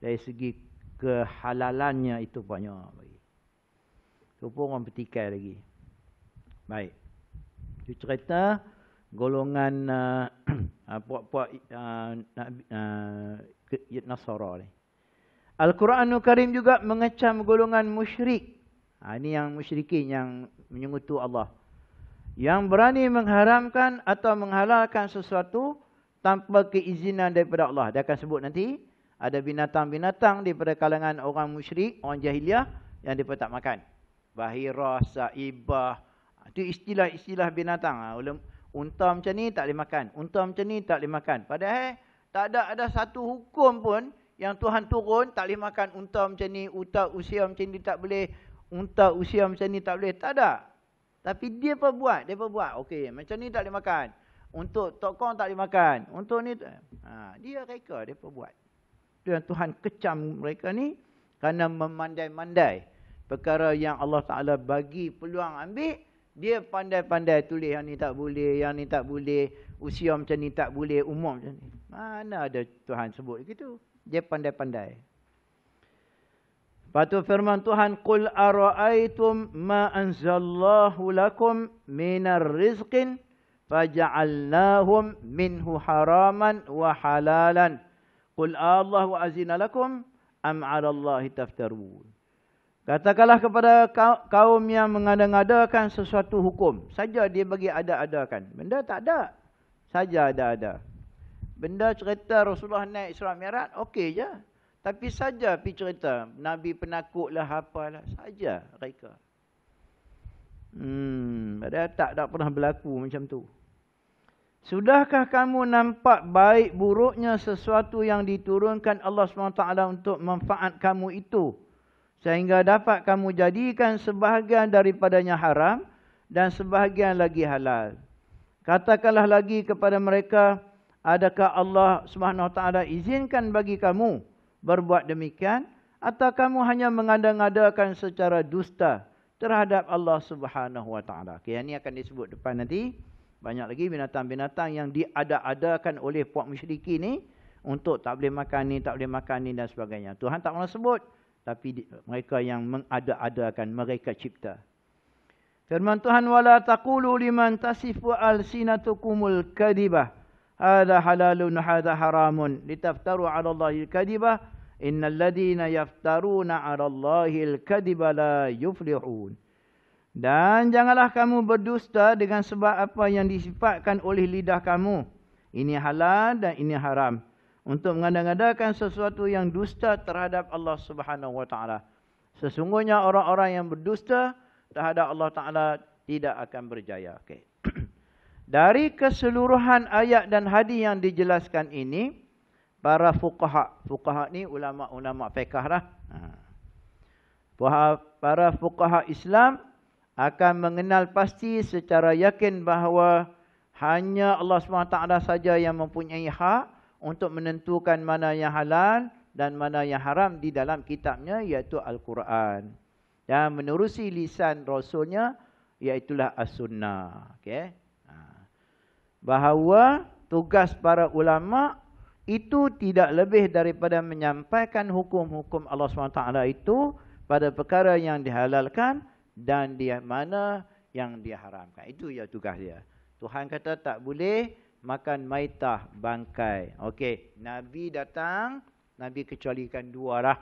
dari segi kehalalannya itu banyak bagi. Itu pun orang petikai lagi. Baik. Itu cerita golongan uh, uh puak-puak uh, uh, ya, Nasara ni. Al-Quranul Karim juga mengecam golongan musyrik. Ha, ini yang musyrikin yang menyungutu Allah yang berani mengharamkan atau menghalalkan sesuatu tanpa keizinan daripada Allah. Dia akan sebut nanti ada binatang-binatang daripada kalangan orang musyrik, orang jahiliah yang dia tak makan. Bahirah, saibah. Itu istilah-istilah binatang. Ha, unta macam ni tak boleh makan. Unta macam ni tak boleh makan. Padahal tak ada ada satu hukum pun yang Tuhan turun tak boleh makan unta macam ni, unta usia macam ni tak boleh, unta usia macam ni tak boleh. Tak ada. Tapi dia pun buat, dia pun buat. Okey, macam ni tak boleh makan. Untuk tokong tak boleh makan. Untuk ni, ha, dia reka, dia pun buat. Dan Tuhan kecam mereka ni kerana memandai-mandai perkara yang Allah Ta'ala bagi peluang ambil. Dia pandai-pandai tulis yang ni tak boleh, yang ni tak boleh. Usia macam ni tak boleh, umum macam ni. Mana ada Tuhan sebut begitu. Dia pandai-pandai. Patu firman Tuhan qul ara'aitum ma anzallahu lakum minar rizqin faj'alnahum minhu haraman wa halalan qul allahu azina lakum am 'ala allahi taftarun Katakanlah kepada kaum yang mengada-ngadakan sesuatu hukum saja dia bagi ada-adakan benda tak ada saja ada-ada benda cerita Rasulullah naik Isra Mikraj okey je tapi saja pi cerita Nabi penakut lah apa lah saja mereka. Hmm, ada tak tak pernah berlaku macam tu. Sudahkah kamu nampak baik buruknya sesuatu yang diturunkan Allah SWT untuk manfaat kamu itu? Sehingga dapat kamu jadikan sebahagian daripadanya haram dan sebahagian lagi halal. Katakanlah lagi kepada mereka, adakah Allah SWT izinkan bagi kamu? berbuat demikian atau kamu hanya mengada-ngadakan secara dusta terhadap Allah Subhanahu wa taala. Okay, ini akan disebut depan nanti. Banyak lagi binatang-binatang yang diada-adakan oleh puak musyriki ni untuk tak boleh makan ni, tak boleh makan ni dan sebagainya. Tuhan tak pernah sebut. Tapi mereka yang mengada-adakan, mereka cipta. Firman Tuhan, وَلَا تَقُولُوا لِمَنْ تَسِفُ أَلْسِنَةُكُمُ الْكَدِبَةِ hadha halalun hadha haramun litaftaru ala Allahi kadiba innal ladina yaftaruna ala Allahi kadiba la yuflihun dan janganlah kamu berdusta dengan sebab apa yang disifatkan oleh lidah kamu ini halal dan ini haram untuk mengadakan sesuatu yang dusta terhadap Allah Subhanahu wa taala sesungguhnya orang-orang yang berdusta terhadap Allah taala tidak akan berjaya okey dari keseluruhan ayat dan hadis yang dijelaskan ini, para fuqaha, fuqaha ni ulama-ulama fiqh lah. Ha. Para fuqaha Islam akan mengenal pasti secara yakin bahawa hanya Allah SWT saja yang mempunyai hak untuk menentukan mana yang halal dan mana yang haram di dalam kitabnya iaitu Al-Quran. Dan menerusi lisan Rasulnya iaitulah As-Sunnah. Okay bahawa tugas para ulama itu tidak lebih daripada menyampaikan hukum-hukum Allah SWT itu pada perkara yang dihalalkan dan di mana yang diharamkan. Itu ya tugas dia. Tuhan kata tak boleh makan maitah bangkai. Okey, Nabi datang, Nabi kecualikan dua lah.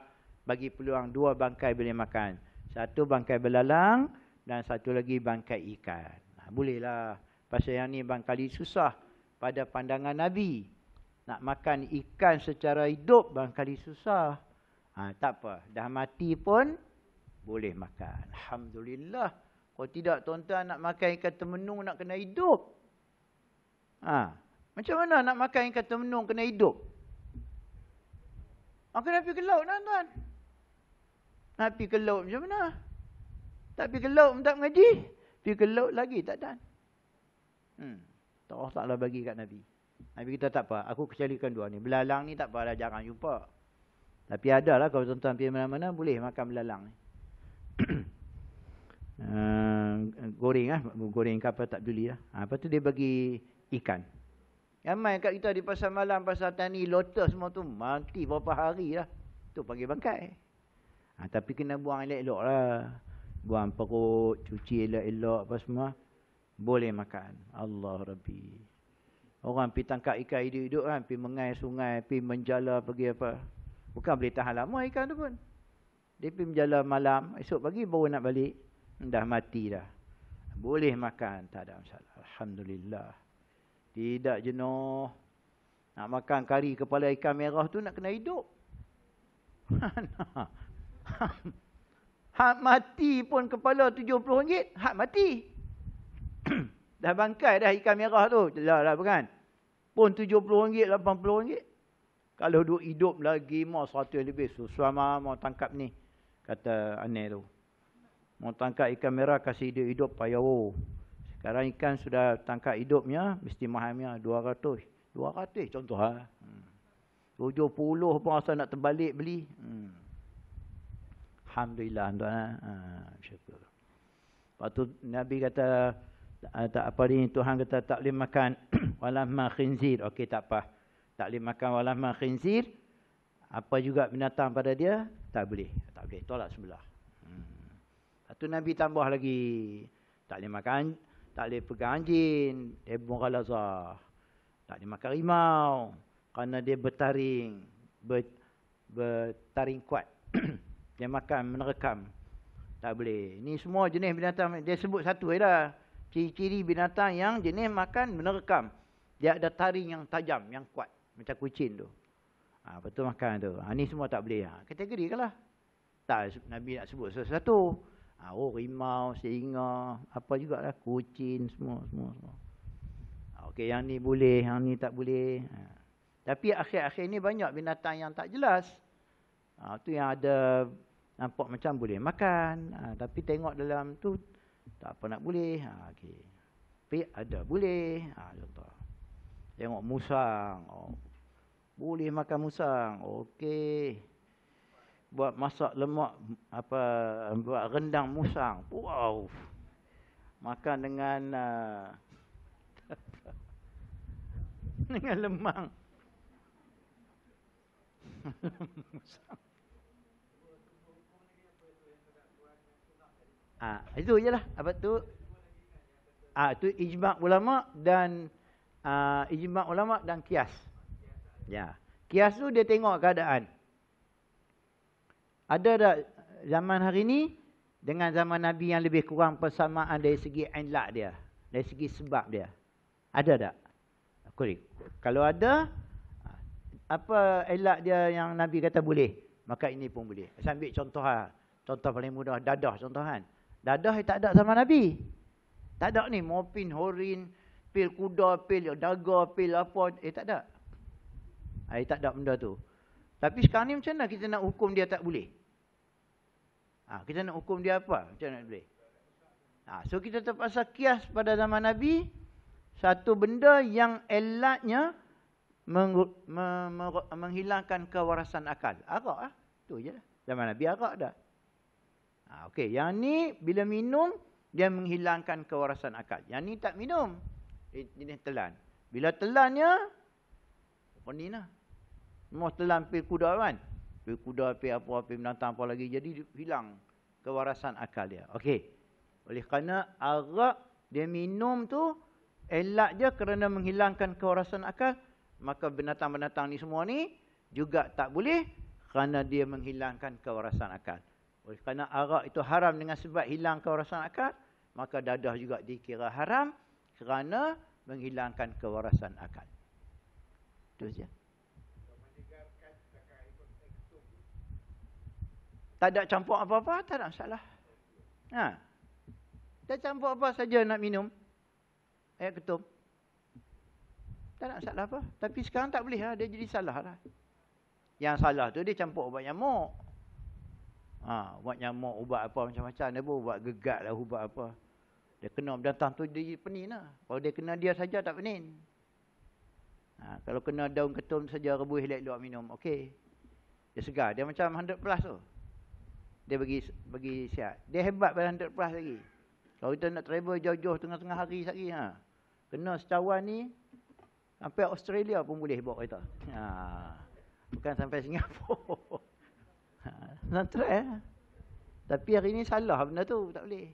Bagi peluang dua bangkai boleh makan. Satu bangkai belalang dan satu lagi bangkai ikan. Ha, bolehlah. Pasal yang ni bang kali susah pada pandangan Nabi. Nak makan ikan secara hidup bang kali susah. Ha, tak apa, dah mati pun boleh makan. Alhamdulillah. Kalau tidak tuan-tuan nak makan ikan temenung nak kena hidup. Ha. Macam mana nak makan ikan temenung kena hidup? Ha, kena pergi ke laut tuan-tuan. Nak pergi ke laut macam mana? Tak pergi ke laut tak mengaji. Pergi ke laut lagi tak dan. Hmm. Tak Allah Ta'ala bagi kat Nabi. Nabi kita tak apa. Aku kecualikan dua ni. Belalang ni tak apa. Dah jarang jumpa. Tapi ada lah kalau tuan-tuan pergi mana-mana boleh makan belalang ni. uh, goreng lah. Goreng ke apa tak peduli lah. Ha, lepas tu dia bagi ikan. Ramai kat kita di pasar malam, pasar tani, lotus semua tu. Mati berapa hari lah. Tu pagi bangkai. Ha, tapi kena buang elok-elok lah. Buang perut, cuci elok-elok apa semua boleh makan. Allah Rabbi. Orang pergi tangkap ikan hidup-hidup kan. Pergi mengai sungai. Pergi menjala pergi apa. Bukan boleh tahan lama ikan tu pun. Dia pergi menjala malam. Esok pagi baru nak balik. Dah mati dah. Boleh makan. Tak ada masalah. Alhamdulillah. Tidak jenuh. Nak makan kari kepala ikan merah tu nak kena hidup. hak mati pun kepala 70 ringgit. Hak mati. mati. dah bangkai dah ikan merah tu. Jelah lah bukan. Pun RM70, RM80. Kalau duduk hidup lagi, mau satu yang lebih. So, selama mau tangkap ni. Kata aneh tu. Mau tangkap ikan merah, kasih dia hidup payah. Sekarang ikan sudah tangkap hidupnya, mesti mahamnya RM200. RM200 contoh lah. Ha? Hmm. RM70 pun rasa nak terbalik beli. Hmm. Alhamdulillah tuan-tuan. Ha, ha Lepas tu Nabi kata, Ah, tak apa ni Tuhan kata tak boleh makan walamma khinzir. Okey tak apa. Tak boleh makan walamma khinzir. Apa juga binatang pada dia tak boleh. Tak boleh tolak sebelah. Hmm. Satu Nabi tambah lagi. Tak boleh makan, tak boleh pegang anjing, Ibn Ghalazah. Tak boleh makan rimau kerana dia bertaring, ber, bertaring kuat. dia makan menerkam. Tak boleh. Ini semua jenis binatang dia sebut satu ajalah. Eh ciri-ciri binatang yang jenis makan menerkam. Dia ada taring yang tajam, yang kuat. Macam kucing tu. Ha, apa tu makan tu? Ha, ni semua tak boleh. Ha, kategori ke lah. Tak, Nabi nak sebut sesuatu. Ha, oh, rimau, singa, apa juga lah Kucing, semua, semua, semua. Ha, Okey, yang ni boleh, yang ni tak boleh. Ha. Tapi akhir-akhir ni banyak binatang yang tak jelas. Ha, tu yang ada nampak macam boleh makan. Ha, tapi tengok dalam tu, tak apa nak boleh. Ha, okay. Tapi ada boleh. Ha, contoh. Tengok musang. Oh. Boleh makan musang. Okey. Buat masak lemak. apa Buat rendang musang. Wow. Makan dengan... Uh, dengan lemang. musang. Ha, itu je lah. Apa tu? Ha, itu ijma' ulama' dan uh, ijma' ulama' dan kias. Ya. Kias tu dia tengok keadaan. Ada tak zaman hari ni dengan zaman Nabi yang lebih kurang persamaan dari segi inlak dia? Dari segi sebab dia? Ada tak? Kulik. Kalau ada, apa elak dia yang Nabi kata boleh? Maka ini pun boleh. Saya ambil contoh lah. Contoh paling mudah, dadah contoh kan. Dadah yang tak ada sama Nabi. Tak ada ni mopin, horin, pil kuda, pil daga, pil apa. Eh tak ada. Eh tak ada benda tu. Tapi sekarang ni macam mana kita nak hukum dia tak boleh? Ha, kita nak hukum dia apa? Macam mana boleh? Ha, so kita terpaksa kias pada zaman Nabi. Satu benda yang elatnya menghilangkan kewarasan akal. Arak lah. Itu je lah. Zaman Nabi arak dah. Ha, Okey, yang ni bila minum dia menghilangkan kewarasan akal. Yang ni tak minum. Ini telan. Bila telannya apa ni lah. Mau telan pil kuda kan. Pil kuda, pil apa-apa, binatang apa lagi. Jadi hilang kewarasan akal dia. Okay, Oleh kerana agak dia minum tu. Elak je kerana menghilangkan kewarasan akal. Maka binatang-binatang ni semua ni. Juga tak boleh. Kerana dia menghilangkan kewarasan akal. Oleh kerana arak itu haram dengan sebab hilang kewarasan akal, maka dadah juga dikira haram kerana menghilangkan kewarasan akal. Itu saja. Tak ada campur apa-apa, tak ada masalah. Ha. Tak campur apa saja nak minum. Ayat ketum. Tak ada masalah apa. Tapi sekarang tak boleh. Ha. Dia jadi salah. Lah. Yang salah tu dia campur ubat nyamuk. Ha, buat nyamuk, ubat apa macam-macam. Dia pun buat gegat lah ubat apa. Dia kena datang tu dia penin lah. Kalau dia kena dia saja tak penin. Ha, kalau kena daun ketum saja rebus elok-elok lah minum. Okey. Dia segar. Dia macam 100 plus tu. Dia bagi bagi siap. Dia hebat pada 100 plus lagi. Kalau kita nak travel jauh-jauh tengah-tengah hari sehari. Ha. Kena secawan ni. Sampai Australia pun boleh bawa kereta. Ha. Bukan sampai Singapura. Ha, nak try eh? Tapi hari ni salah benda tu, tak boleh.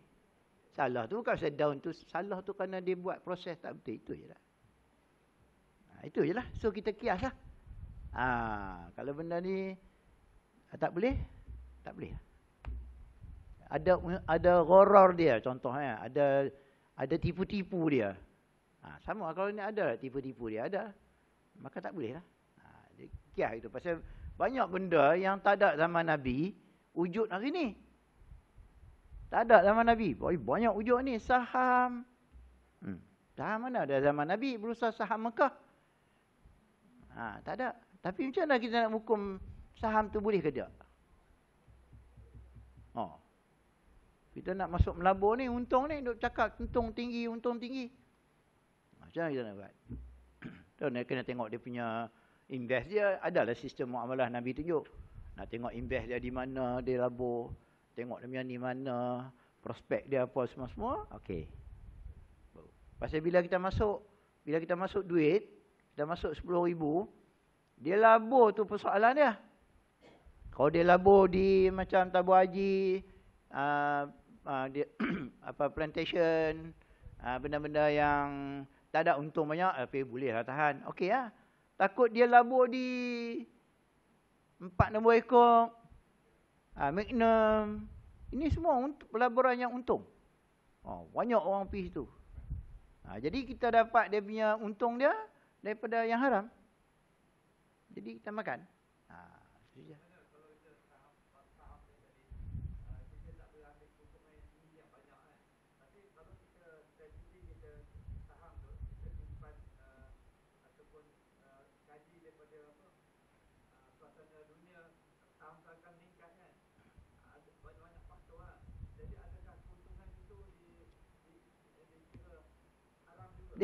Salah tu bukan saya down tu, salah tu kerana dia buat proses tak betul, itu je lah. Ha, itu je lah, so kita kias lah. Ha, kalau benda ni ah, tak boleh, tak boleh. Lah. Ada ada gharar dia contohnya, eh. ada ada tipu-tipu dia. Ha, sama kalau ni ada tipu-tipu dia, ada. Maka tak boleh lah. Ha, kias itu, pasal banyak benda yang tak ada zaman Nabi wujud hari ni. Tak ada zaman Nabi. Banyak wujud ni. Saham. Hmm. Saham mana ada zaman Nabi berusaha saham Mekah? Ha, tak ada. Tapi macam mana kita nak hukum saham tu boleh ke tak? Oh. Ha. Kita nak masuk melabur ni, untung ni. Duk cakap untung tinggi, untung tinggi. Macam mana kita nak buat? Tuan, kena tengok dia punya Invest dia adalah sistem muamalah Nabi tunjuk. Nak tengok invest dia di mana, dia labur. Tengok dia ni mana, prospek dia apa semua-semua. Okey. Pasal bila kita masuk, bila kita masuk duit, kita masuk 10,000, dia labur tu persoalan dia. Kalau dia labur di macam tabu haji, uh, uh, dia, apa plantation, ah, benda-benda uh, yang tak ada untung banyak, tapi eh, boleh lah tahan. Okey lah. Ya? Takut dia labur di empat nombor ekor, ha, magnum. Ini semua untuk pelaburan yang untung. Oh, banyak orang pergi situ. Ha, jadi kita dapat dia punya untung dia daripada yang haram. Jadi kita makan. Ha, itu saja.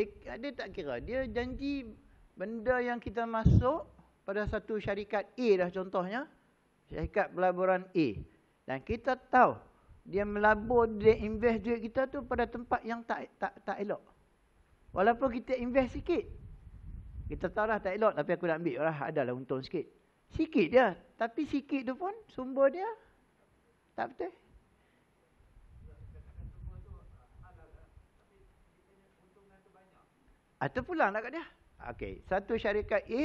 dia, dia tak kira. Dia janji benda yang kita masuk pada satu syarikat A dah contohnya. Syarikat pelaburan A. Dan kita tahu dia melabur, dia invest duit kita tu pada tempat yang tak tak tak elok. Walaupun kita invest sikit. Kita tahu lah tak elok tapi aku nak ambil lah. Adalah untung sikit. Sikit dia. Tapi sikit tu pun sumber dia tak betul. Atau ah, pulang lah kat dia. Okey. Satu syarikat A,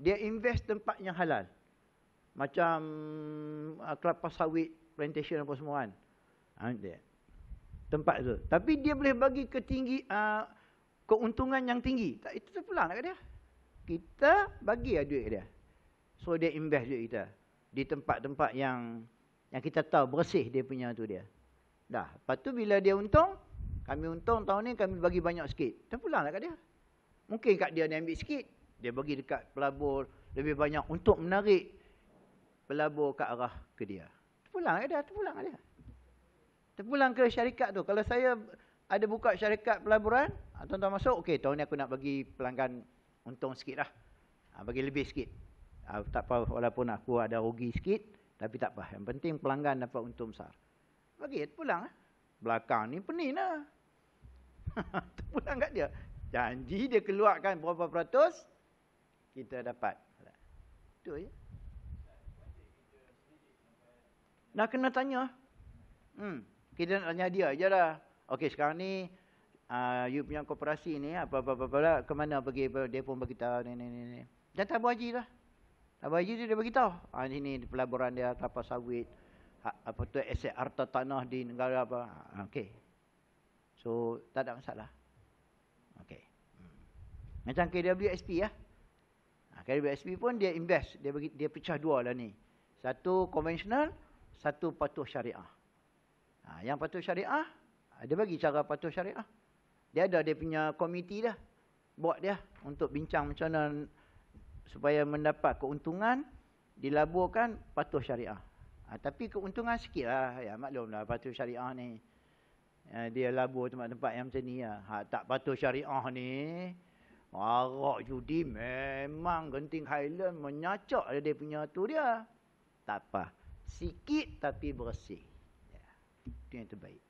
dia invest tempat yang halal. Macam uh, kelapa sawit, plantation apa semua kan. Ha, tempat tu. Tapi dia boleh bagi ketinggi, uh, keuntungan yang tinggi. Tak Itu terpulang lah kat dia. Kita bagi lah duit dia. So dia invest duit kita. Di tempat-tempat yang yang kita tahu bersih dia punya tu dia. Dah. Lepas tu bila dia untung, kami untung tahun ni kami bagi banyak sikit. Terpulang lah kat dia. Mungkin kat dia ni ambil sikit. Dia bagi dekat pelabur lebih banyak untuk menarik pelabur ke arah ke dia. Terpulang ada eh, terpulang ada. Terpulang ke syarikat tu. Kalau saya ada buka syarikat pelaburan, ah, tuan-tuan masuk, okey, tahun ni aku nak bagi pelanggan untung sikit lah. Ah, bagi lebih sikit. Ah, tak apa, walaupun aku ada rugi sikit, tapi tak apa. Yang penting pelanggan dapat untung besar. Bagi, terpulang. Eh. Belakang ni pening lah. terpulang kat dia. Janji dia keluarkan berapa peratus, kita dapat. Itu ya. Nak kena tanya. Hmm. Kita nak tanya dia je lah. Okey sekarang ni, uh, you punya koperasi ni, apa-apa-apa, ke mana pergi, dia pun beritahu ni, ni, ni. ni. Dan tabu haji lah. Tabu haji dia, dia beritahu. Ha, ah, ini ni pelaburan dia, kelapa sawit. Ha, apa tu, aset harta tanah di negara apa. Ha, Okey. So, tak ada masalah. Okey. Hmm. Macam KWSP ya. Ha, KWSP pun dia invest, dia bagi dia pecah dua lah ni. Satu konvensional, satu patuh syariah. Ha, yang patuh syariah, dia bagi cara patuh syariah. Dia ada dia punya komiti dah. Buat dia untuk bincang macam mana supaya mendapat keuntungan dilaburkan patuh syariah. Ha, tapi keuntungan sikit lah. Ya maklum patuh syariah ni. Eh, dia labur tempat-tempat yang macam ni lah. Ha, tak patut syariah ni. Arak judi memang genting Highland menyacak dia punya tu dia. Tak apa. Sikit tapi bersih. Ya. Itu yang terbaik.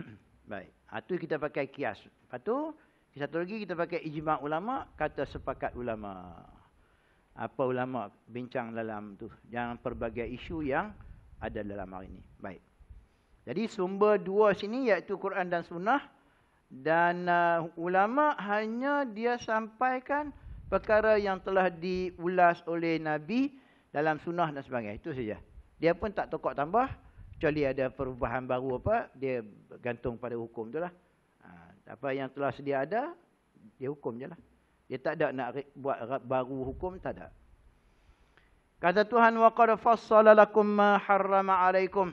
Baik. Itu ha, kita pakai kias. Lepas tu, satu lagi kita pakai ijma' ulama' kata sepakat ulama'. Apa ulama' bincang dalam tu. Yang pelbagai isu yang ada dalam hari ini. Baik. Jadi sumber dua sini iaitu Quran dan Sunnah dan uh, ulama hanya dia sampaikan perkara yang telah diulas oleh Nabi dalam Sunnah dan sebagainya itu saja. Dia pun tak tokok tambah kecuali ada perubahan baru apa dia gantung pada hukum itulah. Ha, apa yang telah sedia ada dia hukum lah Dia tak ada nak buat baru hukum tak ada. Kata Tuhan wa qad fassala lakum ma harrama alaikum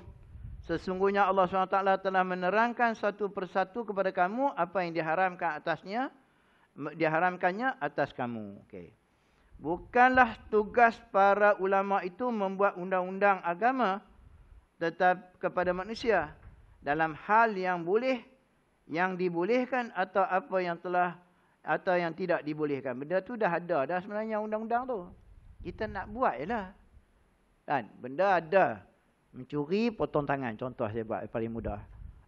Sesungguhnya Allah SWT telah menerangkan satu persatu kepada kamu apa yang diharamkan atasnya, diharamkannya atas kamu. Okay. Bukanlah tugas para ulama itu membuat undang-undang agama tetap kepada manusia dalam hal yang boleh, yang dibolehkan atau apa yang telah atau yang tidak dibolehkan. Benda tu dah ada dah sebenarnya undang-undang tu. Kita nak buat je lah. Kan? Benda ada. Benda ada mencuri potong tangan contoh saya buat paling mudah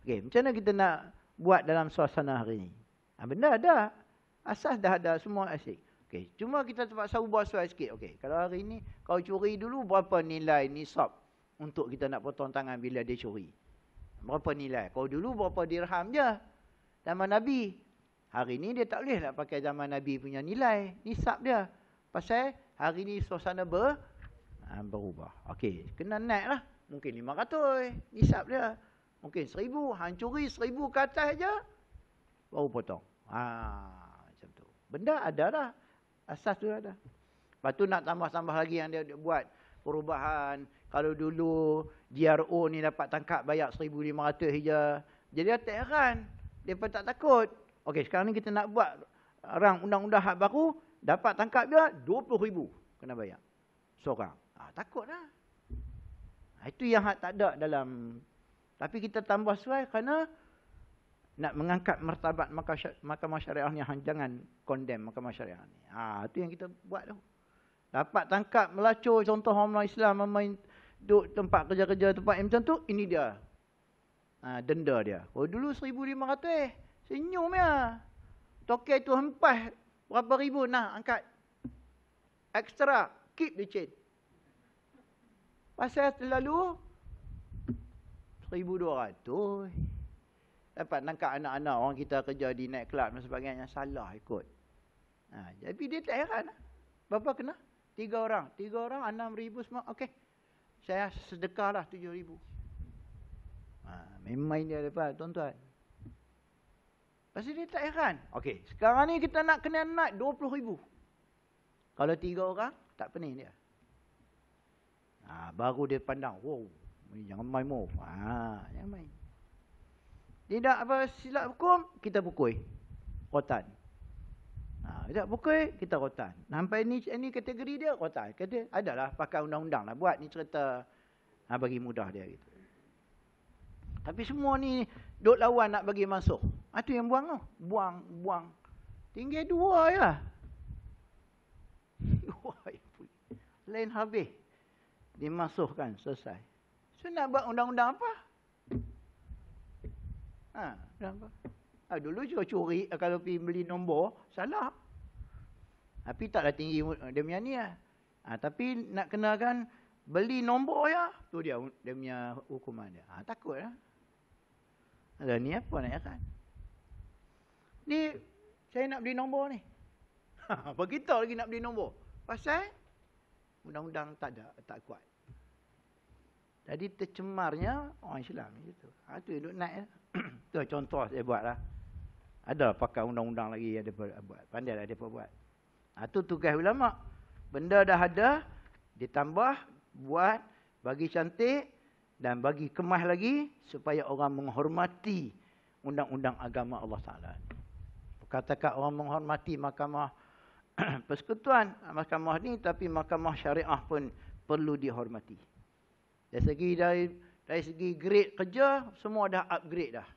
Okay macam mana kita nak buat dalam suasana hari ini ha, benda ada asas dah ada semua asyik Okay cuma kita terpaksa ubah suai sikit okey kalau hari ini kau curi dulu berapa nilai ni nisab untuk kita nak potong tangan bila dia curi berapa nilai kau dulu berapa dirham je zaman nabi hari ini dia tak boleh nak pakai zaman nabi punya nilai ni nisab dia pasal hari ini suasana ber ha, berubah okey kena lah mungkin 500 hisap dia mungkin seribu, hancuri seribu ke atas aja baru potong ha macam tu benda ada lah, asas tu ada lepas tu nak tambah-tambah lagi yang dia buat perubahan kalau dulu GRO ni dapat tangkap bayar seribu lima 1500 saja jadi dia teran depa tak takut okey sekarang ni kita nak buat orang undang-undang hak baru dapat tangkap dia dua puluh ribu, kena bayar seorang ah ha, takutlah Ha, itu yang hak tak ada dalam. Tapi kita tambah surai kerana nak mengangkat martabat mahkamah syariah ni. Ha, jangan condemn mahkamah syariah ni. Ha, itu yang kita buat tu. Dapat tangkap melacur contoh orang Islam main duduk tempat kerja-kerja tempat macam tu. Ini dia. Ha, denda dia. Oh, dulu seribu lima 1500 Eh. Senyum ya. Tokai tu hempas berapa ribu nak angkat. Extra. Keep the change. Pasal terlalu 1200 dapat tangkap anak-anak orang kita kerja di night club dan sebagainya salah ikut. Ha, jadi dia tak heran. Lah. Berapa kena? Tiga orang. Tiga orang, enam ribu semua. Okey. Saya sedekah lah tujuh ribu. Ha, memang dia dapat tuan-tuan. Pasti dia tak heran. Okey. Sekarang ni kita nak kena naik dua puluh ribu. Kalau tiga orang, tak pening dia. Ha, baru dia pandang, wow, ini jangan main move. Ha, jangan main. Dia nak apa, silap hukum, kita pukul. Rotan. Ha, kita pukul, kita rotan. Sampai ni, ini kategori dia, rotan. Kata, adalah pakai undang-undang lah. Buat ni cerita ha, bagi mudah dia. Gitu. Tapi semua ni duk lawan nak bagi masuk. Ha, yang buang tu. Buang, buang. Tinggal dua je lah. Dua Lain habis dimasukkan selesai. So nak buat undang-undang apa? Ha, undang apa? Ha, dulu juga curi eh, kalau pergi beli nombor, salah. Tapi taklah tinggi dia punya ni lah. Ha, tapi nak kenakan beli nombor ya, tu dia dia punya hukuman dia. Ha, takut eh. lah. Ada ni apa nak kan? Ni saya nak beli nombor ni. Ha, apa kita lagi nak beli nombor? Pasal undang-undang tak ada, tak kuat. Jadi tercemarnya orang Islam gitu. Ha tu duk naik. Eh. tu contoh saya buatlah. Ada pakai undang-undang lagi yang ada buat. Pandailah dia buat. Ha tu tugas ulama. Benda dah ada ditambah buat bagi cantik dan bagi kemas lagi supaya orang menghormati undang-undang agama Allah Taala. Katakan orang menghormati mahkamah persekutuan mahkamah ni tapi mahkamah syariah pun perlu dihormati. Dari segi dari dari segi grade kerja semua dah upgrade dah.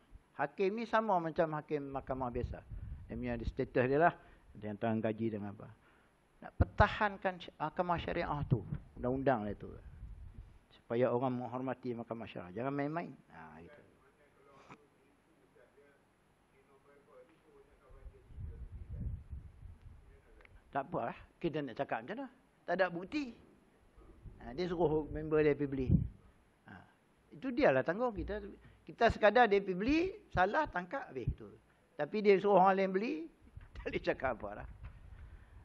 Hakim ni sama macam hakim mahkamah biasa. Dia punya status dia lah dengan tuan gaji dengan apa. Nak pertahankan mahkamah syariah tu, undang-undang dia tu. Supaya orang menghormati mahkamah syariah. Jangan main-main. Ha Tak apa lah. Kita nak cakap macam mana. Tak ada bukti. Ha, dia suruh member dia pergi beli. Ha, itu dia lah tanggung kita. Kita sekadar dia pergi beli, salah, tangkap. Habis, tu. Tapi dia suruh orang lain beli, tak boleh cakap apa lah.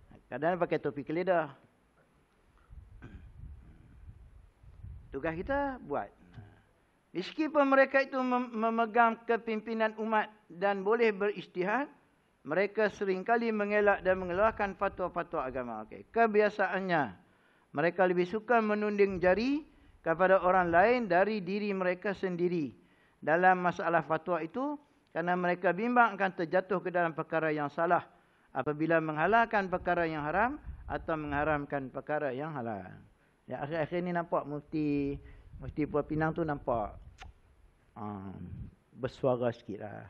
Ha, kadang-kadang pakai topi keledah. Tugas kita buat. Ha. Meskipun mereka itu memegang kepimpinan umat dan boleh beristihad, mereka seringkali mengelak dan mengeluarkan fatwa-fatwa agama. Okay. Kebiasaannya, mereka lebih suka menunding jari kepada orang lain dari diri mereka sendiri. Dalam masalah fatwa itu, kerana mereka bimbang akan terjatuh ke dalam perkara yang salah. Apabila menghalalkan perkara yang haram atau mengharamkan perkara yang halal. Ya, akhir-akhir ini nampak mufti, mufti Pua Pinang tu nampak ha, bersuara sikit lah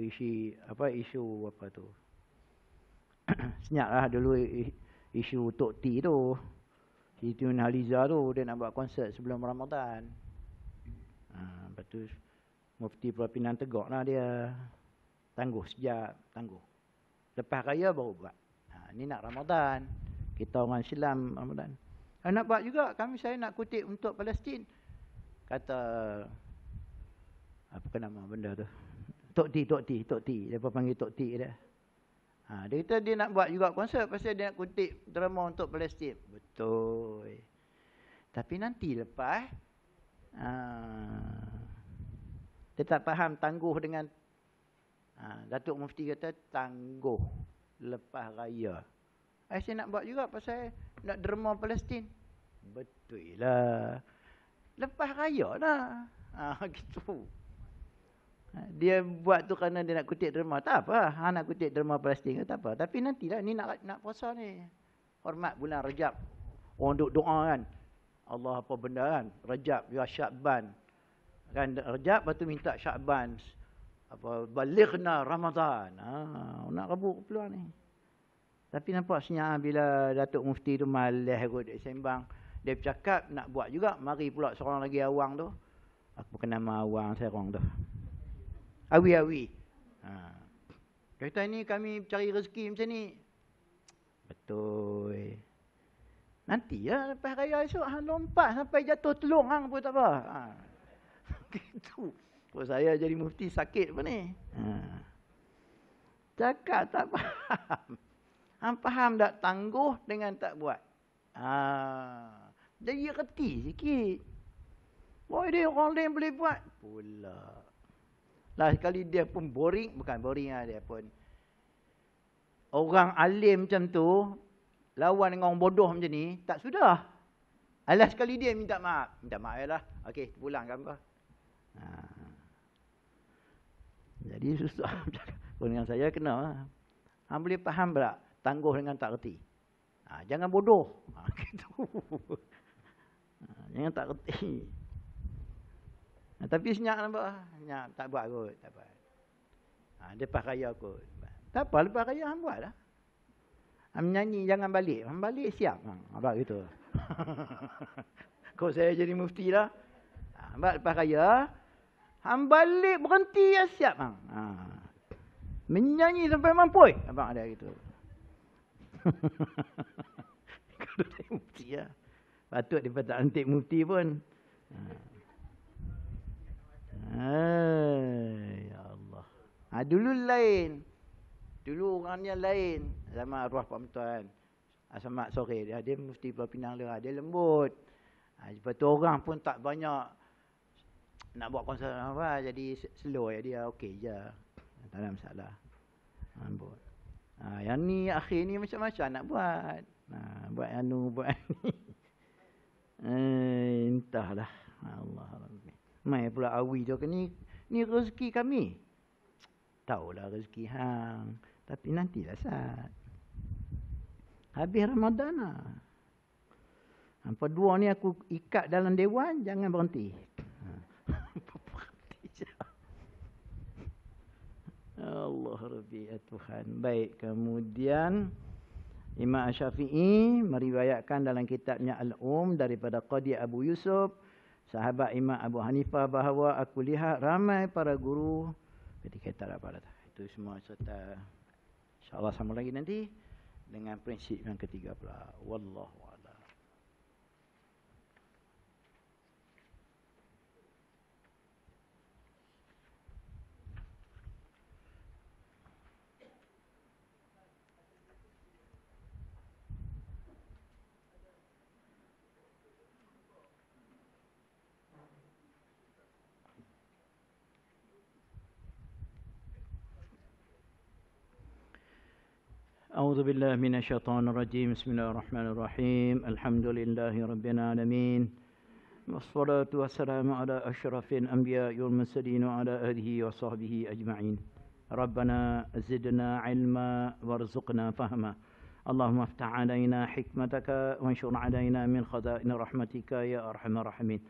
isi apa isu apa tu senyaplah dulu isu Tok T tu Siti Nurhaliza tu dia nak buat konsert sebelum Ramadan ha, lepas tu Mufti Perapinan tegak lah dia tangguh sejak tangguh lepas raya baru buat ha, ni nak Ramadan kita orang Islam Ramadan ha, nak buat juga kami saya nak kutip untuk Palestin kata apa nama benda tu Tok Ti, Tok Ti, Tok Ti. Dia panggil Tok Ti dia. Ha, dia kata dia nak buat juga konsert. Pasal dia nak kutip drama untuk Palestin. Betul. Tapi nanti lepas. Ha, dia tak faham tangguh dengan. Ha, Datuk Mufti kata tangguh. Lepas raya. Eh, saya nak buat juga pasal nak derma Palestin. Betul lah. Lepas raya lah. Ha, gitu. Gitu. Dia buat tu kerana dia nak kutip derma. Tak apa. Ha, nak kutip derma Palestin ke tak apa. Tapi nantilah ni nak nak puasa ni. Hormat bulan Rejab. Orang duk doa kan. Allah apa benda kan. Rejab. Ya Syakban. Kan Rejab lepas tu minta Syakban. Apa, Balikna Ramadan. Ha, nak rebuk peluang ni. Tapi nampak senyap ha, bila Datuk Mufti tu malah kot dia sembang. Dia bercakap nak buat juga. Mari pula seorang lagi awang tu. Aku kena nama awang saya tu awi-awi. Ha. Kata ni kami cari rezeki macam ni. Betul. Nanti ya lepas raya esok ha, lompat sampai jatuh telung hang pun tak apa. Ha. Gitu. Kalau saya jadi mufti sakit apa ni? Ha. Cakap tak faham. Hang faham tak tangguh dengan tak buat. Ha. Jadi reti sikit. Boleh dia orang lain boleh buat. Pula. Lain sekali dia pun boring. Bukan boring lah dia pun. Orang alim macam tu. Lawan dengan orang bodoh macam ni. Tak sudah. Ah, Lain kali dia minta maaf. Minta maaf ya lah. Okey pulang kamu. Lah. Ha. Jadi susah. Pun dengan saya kena. Ha, boleh faham tak? Tangguh dengan tak reti. Ha, jangan bodoh. Ha, gitu. ha, jangan tak reti. Ha, tapi senyap apa? Senyap tak buat kot, tak buat. Ha, lepas raya kot. Tak apa, lepas raya hang buat lah. Hang menyanyi jangan balik. Hang balik siap. Ha, apa gitu. kau saya jadi mufti lah. Ha, lepas raya, hang balik berhenti ya siap. Bang. Ha. Menyanyi sampai mampoi. Abang ada gitu. Kalau saya mufti lah. Patut dia tak hantik mufti pun. Ha. Hei, ya Allah. Ha, dulu lain. Dulu orangnya lain. Sama arwah Pak Mentuan. Asamak kan? ah, sore. Dia, dia mesti berpinang lera. Dia lembut. Ha, sebab tu orang pun tak banyak nak buat konser apa jadi slow ya dia okey je tak ada masalah ambot ha, ha, yang ni akhir ni macam-macam nak buat ha, buat anu buat ni eh entahlah ha, Allah Rabbi Mai pula awi dia ni. Ni rezeki kami. Taulah rezeki hang. Tapi nantilah saat. Habis Ramadan lah. Hampa dua ni aku ikat dalam dewan. Jangan berhenti. Allah Rabbi ya Tuhan. Baik. Kemudian. Imam Syafi'i meriwayatkan dalam kitabnya Al-Um daripada Qadi Abu Yusuf sahabat Imam Abu Hanifah bahawa aku lihat ramai para guru ketika tak dapat datang. Itu semua cerita, insyaAllah sama lagi nanti dengan prinsip yang ketiga pula. Wallahu'ala. أعوذ بالله من الشيطان الرجيم بسم الله الرحمن الرحيم الحمد لله رب العالمين والصلاة والسلام على أشرف الأنبياء والمرسلين وعلى آله وصحبه أجمعين ربنا زدنا علما وارزقنا فهما اللهم افتح علينا حكمتك وانشر علينا من خزائن رحمتك يا أرحم الراحمين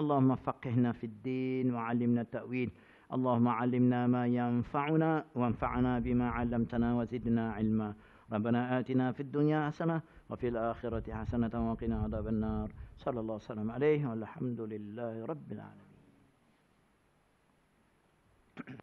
اللهم فقهنا في الدين وعلمنا التأويل اللهم علمنا ما ينفعنا وانفعنا بما علمتنا وزدنا علما ربنا آتنا في الدنيا حسنة وفي الآخرة حسنة وقنا عذاب النار صلى الله وسلم عليه والحمد لله رب العالمين